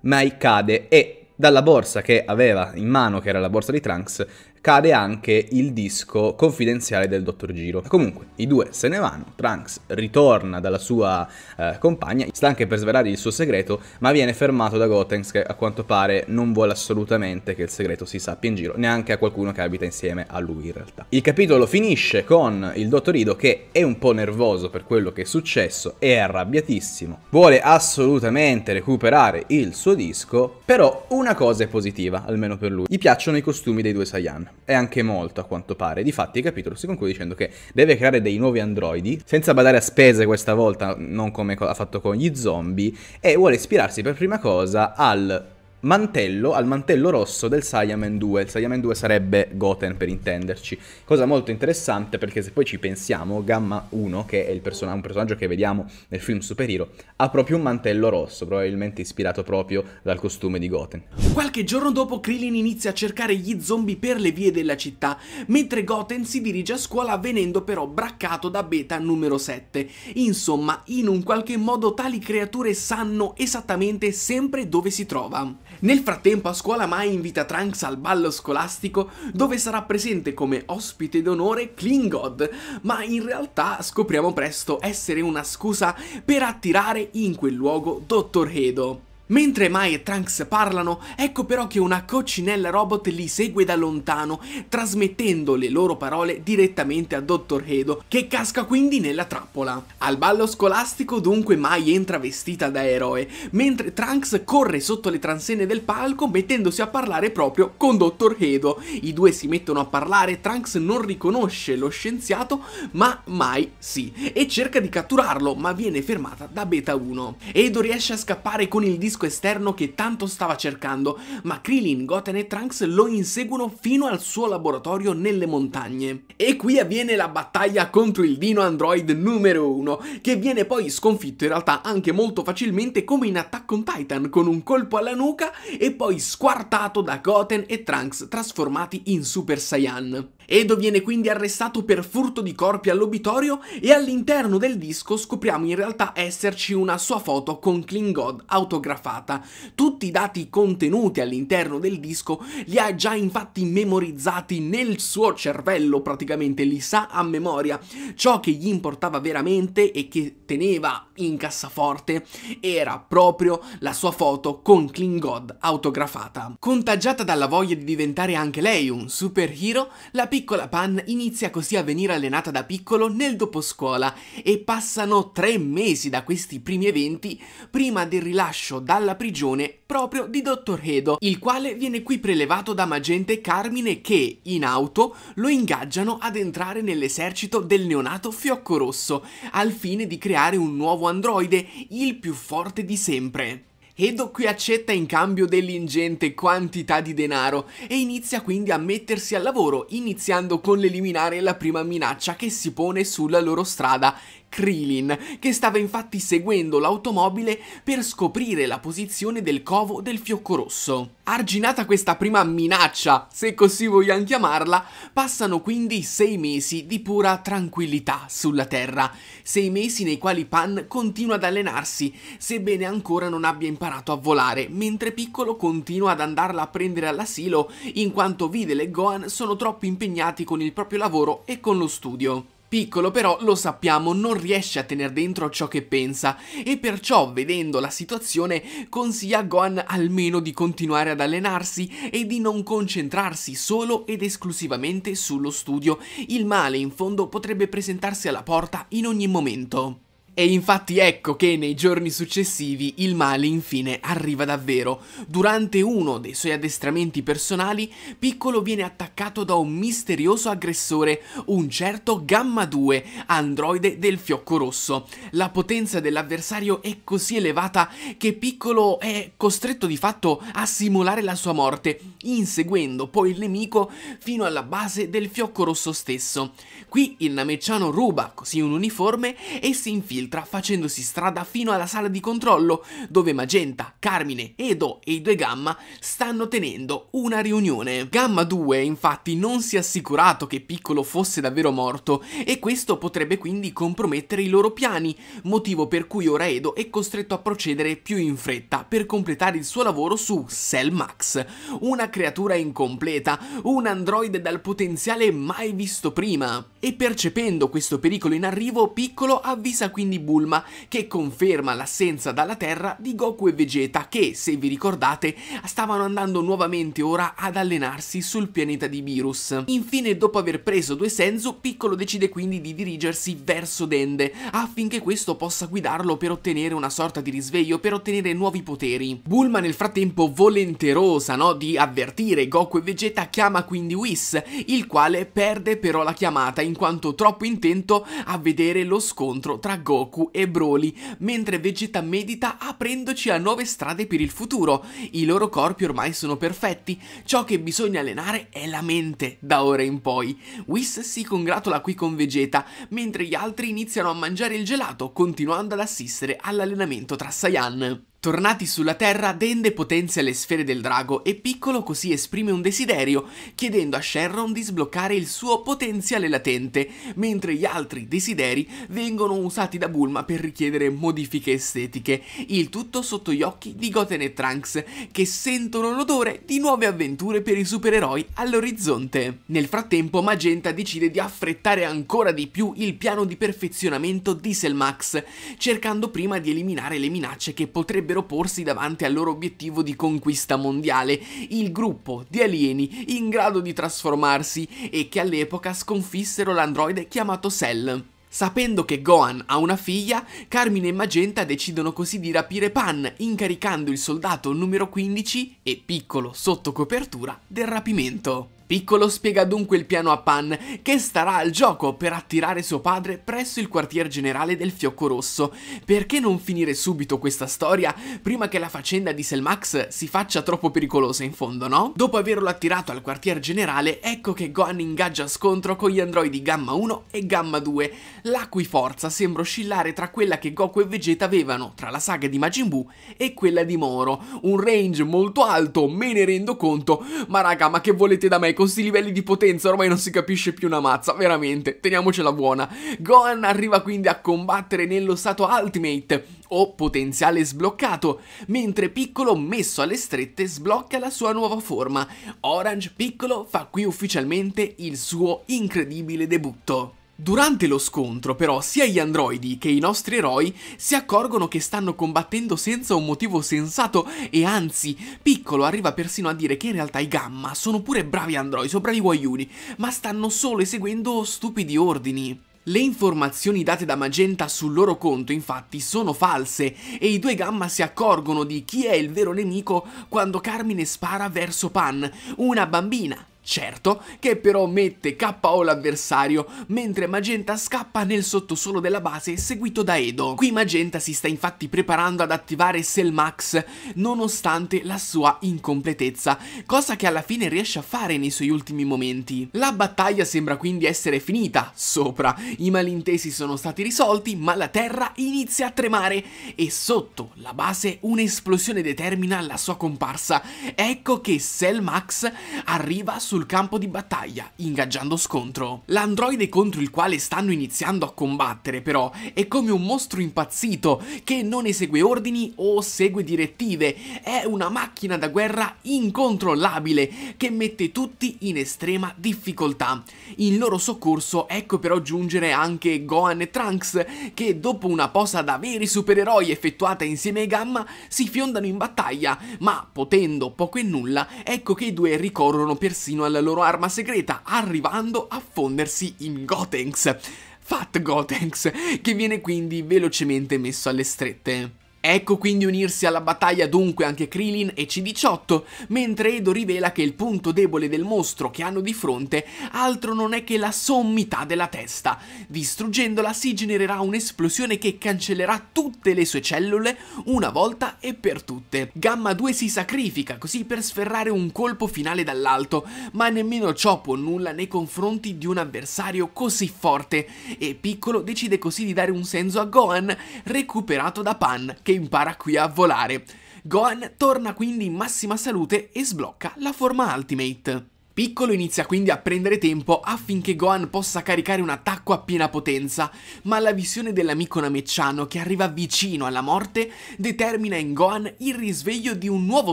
mai cade e dalla borsa che aveva in mano, che era la borsa di Trunks, cade anche il disco confidenziale del dottor Giro. Comunque, i due se ne vanno, Trunks ritorna dalla sua eh, compagna, sta anche per svelare il suo segreto, ma viene fermato da Gotenks che a quanto pare non vuole assolutamente che il segreto si sappia in giro, neanche a qualcuno che abita insieme a lui in realtà. Il capitolo finisce con il dottor Ido che è un po' nervoso per quello che è successo, è arrabbiatissimo, vuole assolutamente recuperare il suo disco, però una cosa è positiva, almeno per lui, gli piacciono i costumi dei due Saiyan e anche molto a quanto pare. Difatti il capitolo si conclude dicendo che deve creare dei nuovi androidi, senza badare a spese questa volta, non come ha fatto con gli zombie, e vuole ispirarsi per prima cosa al mantello al mantello rosso del Saiyaman 2. Il Saiyaman 2 sarebbe Goten per intenderci. Cosa molto interessante perché se poi ci pensiamo, Gamma 1, che è person- un personaggio che vediamo nel film Super Hero, ha proprio un mantello rosso, probabilmente ispirato proprio dal costume di Goten. Qualche giorno dopo Krillin inizia a cercare gli zombie per le vie della città, mentre Goten si dirige a scuola venendo però braccato da Beta numero 7. Insomma, in un qualche modo tali creature sanno esattamente sempre dove si trova. Nel frattempo a scuola Mai invita Trunks al ballo scolastico dove sarà presente come ospite d'onore Klingod, ma in realtà scopriamo presto essere una scusa per attirare in quel luogo Dottor Hedo. Mentre Mai e Trunks parlano, ecco però che una coccinella robot li segue da lontano, trasmettendo le loro parole direttamente a Dottor Hedo, che casca quindi nella trappola. Al ballo scolastico dunque Mai entra vestita da eroe, mentre Trunks corre sotto le transenne del palco mettendosi a parlare proprio con Dottor Hedo. I due si mettono a parlare, Trunks non riconosce lo scienziato, ma Mai sì, e cerca di catturarlo, ma viene fermata da Beta 1. Edo riesce a scappare con il disco disco esterno che tanto stava cercando, ma Krillin, Goten e Trunks lo inseguono fino al suo laboratorio nelle montagne. E qui avviene la battaglia contro il Dino Android numero 1, che viene poi sconfitto in realtà anche molto facilmente come in Attack on Titan, con un colpo alla nuca e poi squartato da Goten e Trunks trasformati in Super Saiyan. Edo viene quindi arrestato per furto di corpi all'obitorio e all'interno del disco scopriamo in realtà esserci una sua foto con Klingod autografata. Tutti i dati contenuti all'interno del disco li ha già infatti memorizzati nel suo cervello praticamente, li sa a memoria. Ciò che gli importava veramente e che teneva in cassaforte era proprio la sua foto con Klingod autografata. Contagiata dalla voglia di diventare anche lei un superhero, la piccola piccola Pan inizia così a venire allenata da piccolo nel doposcuola e passano tre mesi da questi primi eventi prima del rilascio dalla prigione proprio di Dottor Hedo, il quale viene qui prelevato da Magente Carmine che, in auto, lo ingaggiano ad entrare nell'esercito del neonato Fiocco Rosso al fine di creare un nuovo androide, il più forte di sempre. Edo qui accetta in cambio dell'ingente quantità di denaro e inizia quindi a mettersi al lavoro, iniziando con l'eliminare la prima minaccia che si pone sulla loro strada, Krillin, che stava infatti seguendo l'automobile per scoprire la posizione del covo del fiocco rosso. Arginata questa prima minaccia, se così vogliamo chiamarla, passano quindi sei mesi di pura tranquillità sulla Terra, sei mesi nei quali Pan continua ad allenarsi, sebbene ancora non abbia imparato a volare, mentre Piccolo continua ad andarla a prendere all'asilo in quanto Videl e Gohan sono troppo impegnati con il proprio lavoro e con lo studio. Piccolo però, lo sappiamo, non riesce a tenere dentro ciò che pensa e perciò, vedendo la situazione, consiglia a Gohan almeno di continuare ad allenarsi e di non concentrarsi solo ed esclusivamente sullo studio. Il male, in fondo, potrebbe presentarsi alla porta in ogni momento. E infatti ecco che nei giorni successivi il male infine arriva davvero. Durante uno dei suoi addestramenti personali, Piccolo viene attaccato da un misterioso aggressore, un certo Gamma 2, androide del fiocco rosso. La potenza dell'avversario è così elevata che Piccolo è costretto di fatto a simulare la sua morte, inseguendo poi il nemico fino alla base del fiocco rosso stesso. Qui il Namecciano ruba così un uniforme e si infila infiltra facendosi strada fino alla sala di controllo dove Magenta, Carmine, Edo e i due Gamma stanno tenendo una riunione. Gamma 2 infatti non si è assicurato che Piccolo fosse davvero morto e questo potrebbe quindi compromettere i loro piani, motivo per cui ora Edo è costretto a procedere più in fretta per completare il suo lavoro su Cell Max, una creatura incompleta, un androide dal potenziale mai visto prima. E percependo questo pericolo in arrivo, Piccolo avvisa quindi di Bulma che conferma l'assenza dalla Terra di Goku e Vegeta che, se vi ricordate, stavano andando nuovamente ora ad allenarsi sul pianeta di Virus. Infine, dopo aver preso due Senzu, Piccolo decide quindi di dirigersi verso Dende affinché questo possa guidarlo per ottenere una sorta di risveglio, per ottenere nuovi poteri. Bulma nel frattempo volenterosa no, di avvertire Goku e Vegeta chiama quindi Whis, il quale perde però la chiamata in quanto troppo intento a vedere lo scontro tra Goku Goku e Broly, mentre Vegeta medita aprendoci a nuove strade per il futuro. I loro corpi ormai sono perfetti, ciò che bisogna allenare è la mente da ora in poi. Whis si congratula qui con Vegeta, mentre gli altri iniziano a mangiare il gelato, continuando ad assistere all'allenamento tra Saiyan. Tornati sulla Terra, Dende potenzia le sfere del drago e Piccolo così esprime un desiderio, chiedendo a Sherron di sbloccare il suo potenziale latente, mentre gli altri desideri vengono usati da Bulma per richiedere modifiche estetiche, il tutto sotto gli occhi di Goten e Trunks, che sentono l'odore di nuove avventure per i supereroi all'orizzonte. Nel frattempo Magenta decide di affrettare ancora di più il piano di perfezionamento Dieselmax, cercando prima di eliminare le minacce che potrebbero dovrebbero porsi davanti al loro obiettivo di conquista mondiale, il gruppo di alieni in grado di trasformarsi e che all'epoca sconfissero l'androide chiamato Cell. Sapendo che Gohan ha una figlia, Carmine e Magenta decidono così di rapire Pan, incaricando il soldato numero 15 e piccolo sotto copertura del rapimento piccolo spiega dunque il piano a Pan, che starà al gioco per attirare suo padre presso il quartier generale del Fiocco Rosso. Perché non finire subito questa storia prima che la faccenda di Selmax si faccia troppo pericolosa in fondo, no? Dopo averlo attirato al quartier generale, ecco che Gohan ingaggia scontro con gli androidi Gamma 1 e Gamma 2, la cui forza sembra oscillare tra quella che Goku e Vegeta avevano tra la saga di Majin Buu e quella di Moro. Un range molto alto, me ne rendo conto, ma raga, ma che volete da me con sti livelli di potenza ormai non si capisce più una mazza, veramente, teniamocela buona. Gohan arriva quindi a combattere nello stato Ultimate, o potenziale sbloccato, mentre Piccolo messo alle strette sblocca la sua nuova forma. Orange Piccolo fa qui ufficialmente il suo incredibile debutto. Durante lo scontro, però, sia gli androidi che i nostri eroi si accorgono che stanno combattendo senza un motivo sensato e anzi, Piccolo arriva persino a dire che in realtà i Gamma sono pure bravi androidi, sono bravi guaiuni, ma stanno solo eseguendo stupidi ordini. Le informazioni date da Magenta sul loro conto infatti sono false e i due Gamma si accorgono di chi è il vero nemico quando Carmine spara verso Pan, una bambina certo, che però mette KO l'avversario, mentre Magenta scappa nel sottosuolo della base seguito da Edo. Qui Magenta si sta infatti preparando ad attivare Cell Max nonostante la sua incompletezza, cosa che alla fine riesce a fare nei suoi ultimi momenti. La battaglia sembra quindi essere finita, sopra, i malintesi sono stati risolti, ma la terra inizia a tremare e sotto la base un'esplosione determina la sua comparsa. Ecco che Cell Max arriva sul sul campo di battaglia, ingaggiando scontro. L'androide contro il quale stanno iniziando a combattere però è come un mostro impazzito che non esegue ordini o segue direttive, è una macchina da guerra incontrollabile che mette tutti in estrema difficoltà. In loro soccorso ecco però giungere anche Gohan e Trunks che dopo una posa da veri supereroi effettuata insieme ai Gamma si fiondano in battaglia ma potendo poco e nulla ecco che i due ricorrono persino alla alla loro arma segreta, arrivando a fondersi in Gotenks. Fat Gotenks, che viene quindi velocemente messo alle strette. Ecco quindi unirsi alla battaglia dunque anche Krillin e C-18, mentre Edo rivela che il punto debole del mostro che hanno di fronte altro non è che la sommità della testa. Distruggendola si genererà un'esplosione che cancellerà tutte le sue cellule una volta e per tutte. Gamma 2 si sacrifica così per sferrare un colpo finale dall'alto, ma nemmeno ciò può nulla nei confronti di un avversario così forte e Piccolo decide così di dare un senso a Gohan recuperato da Pan, che impara qui a volare. Gohan torna quindi in massima salute e sblocca la forma Ultimate. Piccolo inizia quindi a prendere tempo affinché Gohan possa caricare un attacco a piena potenza, ma la visione dell'amico Namecciano che arriva vicino alla morte determina in Gohan il risveglio di un nuovo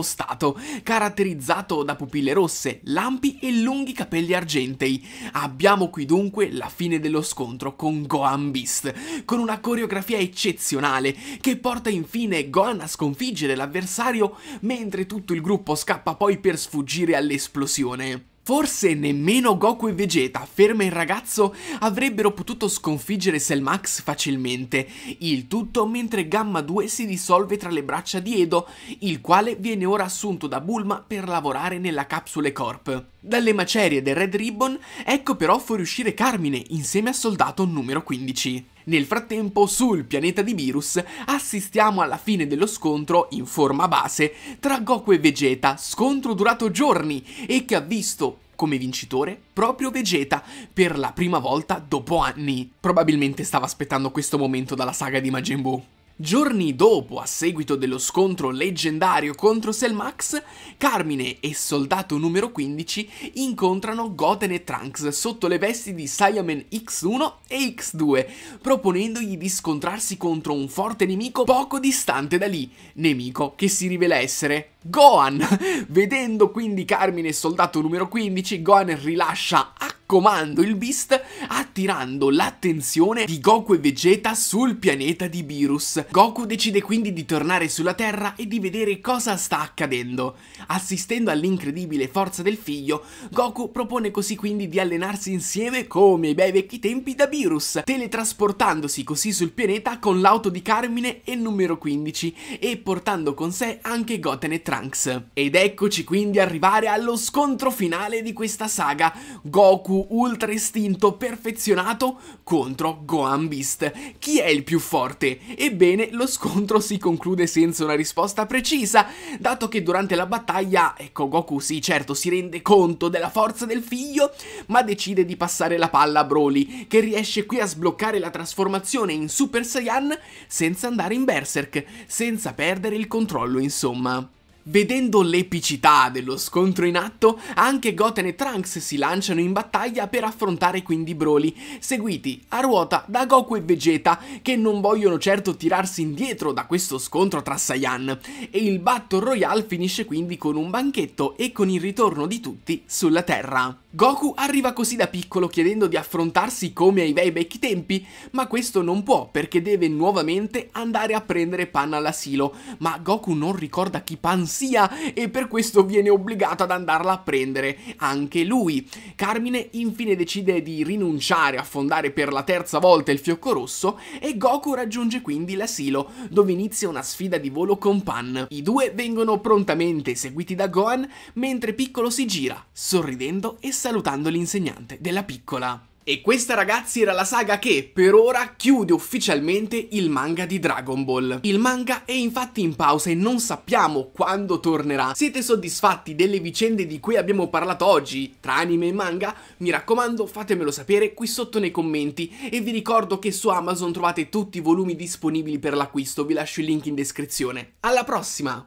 stato, caratterizzato da pupille rosse, lampi e lunghi capelli argentei. Abbiamo qui dunque la fine dello scontro con Gohan Beast, con una coreografia eccezionale che porta infine Gohan a sconfiggere l'avversario mentre tutto il gruppo scappa poi per sfuggire all'esplosione. Forse nemmeno Goku e Vegeta, ferma il ragazzo, avrebbero potuto sconfiggere Selmax facilmente, il tutto mentre Gamma 2 si dissolve tra le braccia di Edo, il quale viene ora assunto da Bulma per lavorare nella Capsule Corp. Dalle macerie del Red Ribbon, ecco però fuoriuscire Carmine insieme al soldato numero 15. Nel frattempo, sul pianeta di Virus, assistiamo alla fine dello scontro in forma base tra Goku e Vegeta, scontro durato giorni e che ha visto come vincitore proprio Vegeta per la prima volta dopo anni. Probabilmente stava aspettando questo momento dalla saga di Majin Buu. Giorni dopo, a seguito dello scontro leggendario contro Selmax, Carmine e soldato numero 15 incontrano Goten e Trunks sotto le vesti di Saiyaman X1 e X2, proponendogli di scontrarsi contro un forte nemico poco distante da lì, nemico che si rivela essere Gohan. Vedendo quindi Carmine e soldato numero 15, Gohan rilascia a comando il Beast attirando l'attenzione di Goku e Vegeta sul pianeta di Beerus. Goku decide quindi di tornare sulla Terra e di vedere cosa sta accadendo. Assistendo all'incredibile forza del figlio, Goku propone così quindi di allenarsi insieme come i bei vecchi tempi da Beerus, teletrasportandosi così sul pianeta con l'auto di Carmine e numero 15 e portando con sé anche Goten e Trunks. Ed eccoci quindi arrivare allo scontro finale di questa saga. Goku ultra istinto perfezionato contro Gohan Beast. Chi è il più forte? Ebbene, lo scontro si conclude senza una risposta precisa, dato che durante la battaglia, ecco, Goku sì, certo, si rende conto della forza del figlio, ma decide di passare la palla a Broly, che riesce qui a sbloccare la trasformazione in Super Saiyan senza andare in Berserk, senza perdere il controllo, insomma. Vedendo l'epicità dello scontro in atto, anche Goten e Trunks si lanciano in battaglia per affrontare quindi Broly, seguiti a ruota da Goku e Vegeta, che non vogliono certo tirarsi indietro da questo scontro tra Saiyan, e il Battle Royale finisce quindi con un banchetto e con il ritorno di tutti sulla Terra. Goku arriva così da piccolo chiedendo di affrontarsi come ai vei vecchi tempi, ma questo non può perché deve nuovamente andare a prendere Pan all'asilo, ma Goku non ricorda chi Pan sia sia e per questo viene obbligato ad andarla a prendere anche lui. Carmine infine decide di rinunciare a fondare per la terza volta il fiocco rosso e Goku raggiunge quindi l'asilo dove inizia una sfida di volo con Pan. I due vengono prontamente seguiti da Gohan mentre Piccolo si gira, sorridendo e salutando l'insegnante della piccola. E questa ragazzi era la saga che per ora chiude ufficialmente il manga di Dragon Ball. Il manga è infatti in pausa e non sappiamo quando tornerà. Siete soddisfatti delle vicende di cui abbiamo parlato oggi, tra anime e manga? Mi raccomando fatemelo sapere qui sotto nei commenti e vi ricordo che su Amazon trovate tutti i volumi disponibili per l'acquisto, vi lascio il link in descrizione. Alla prossima!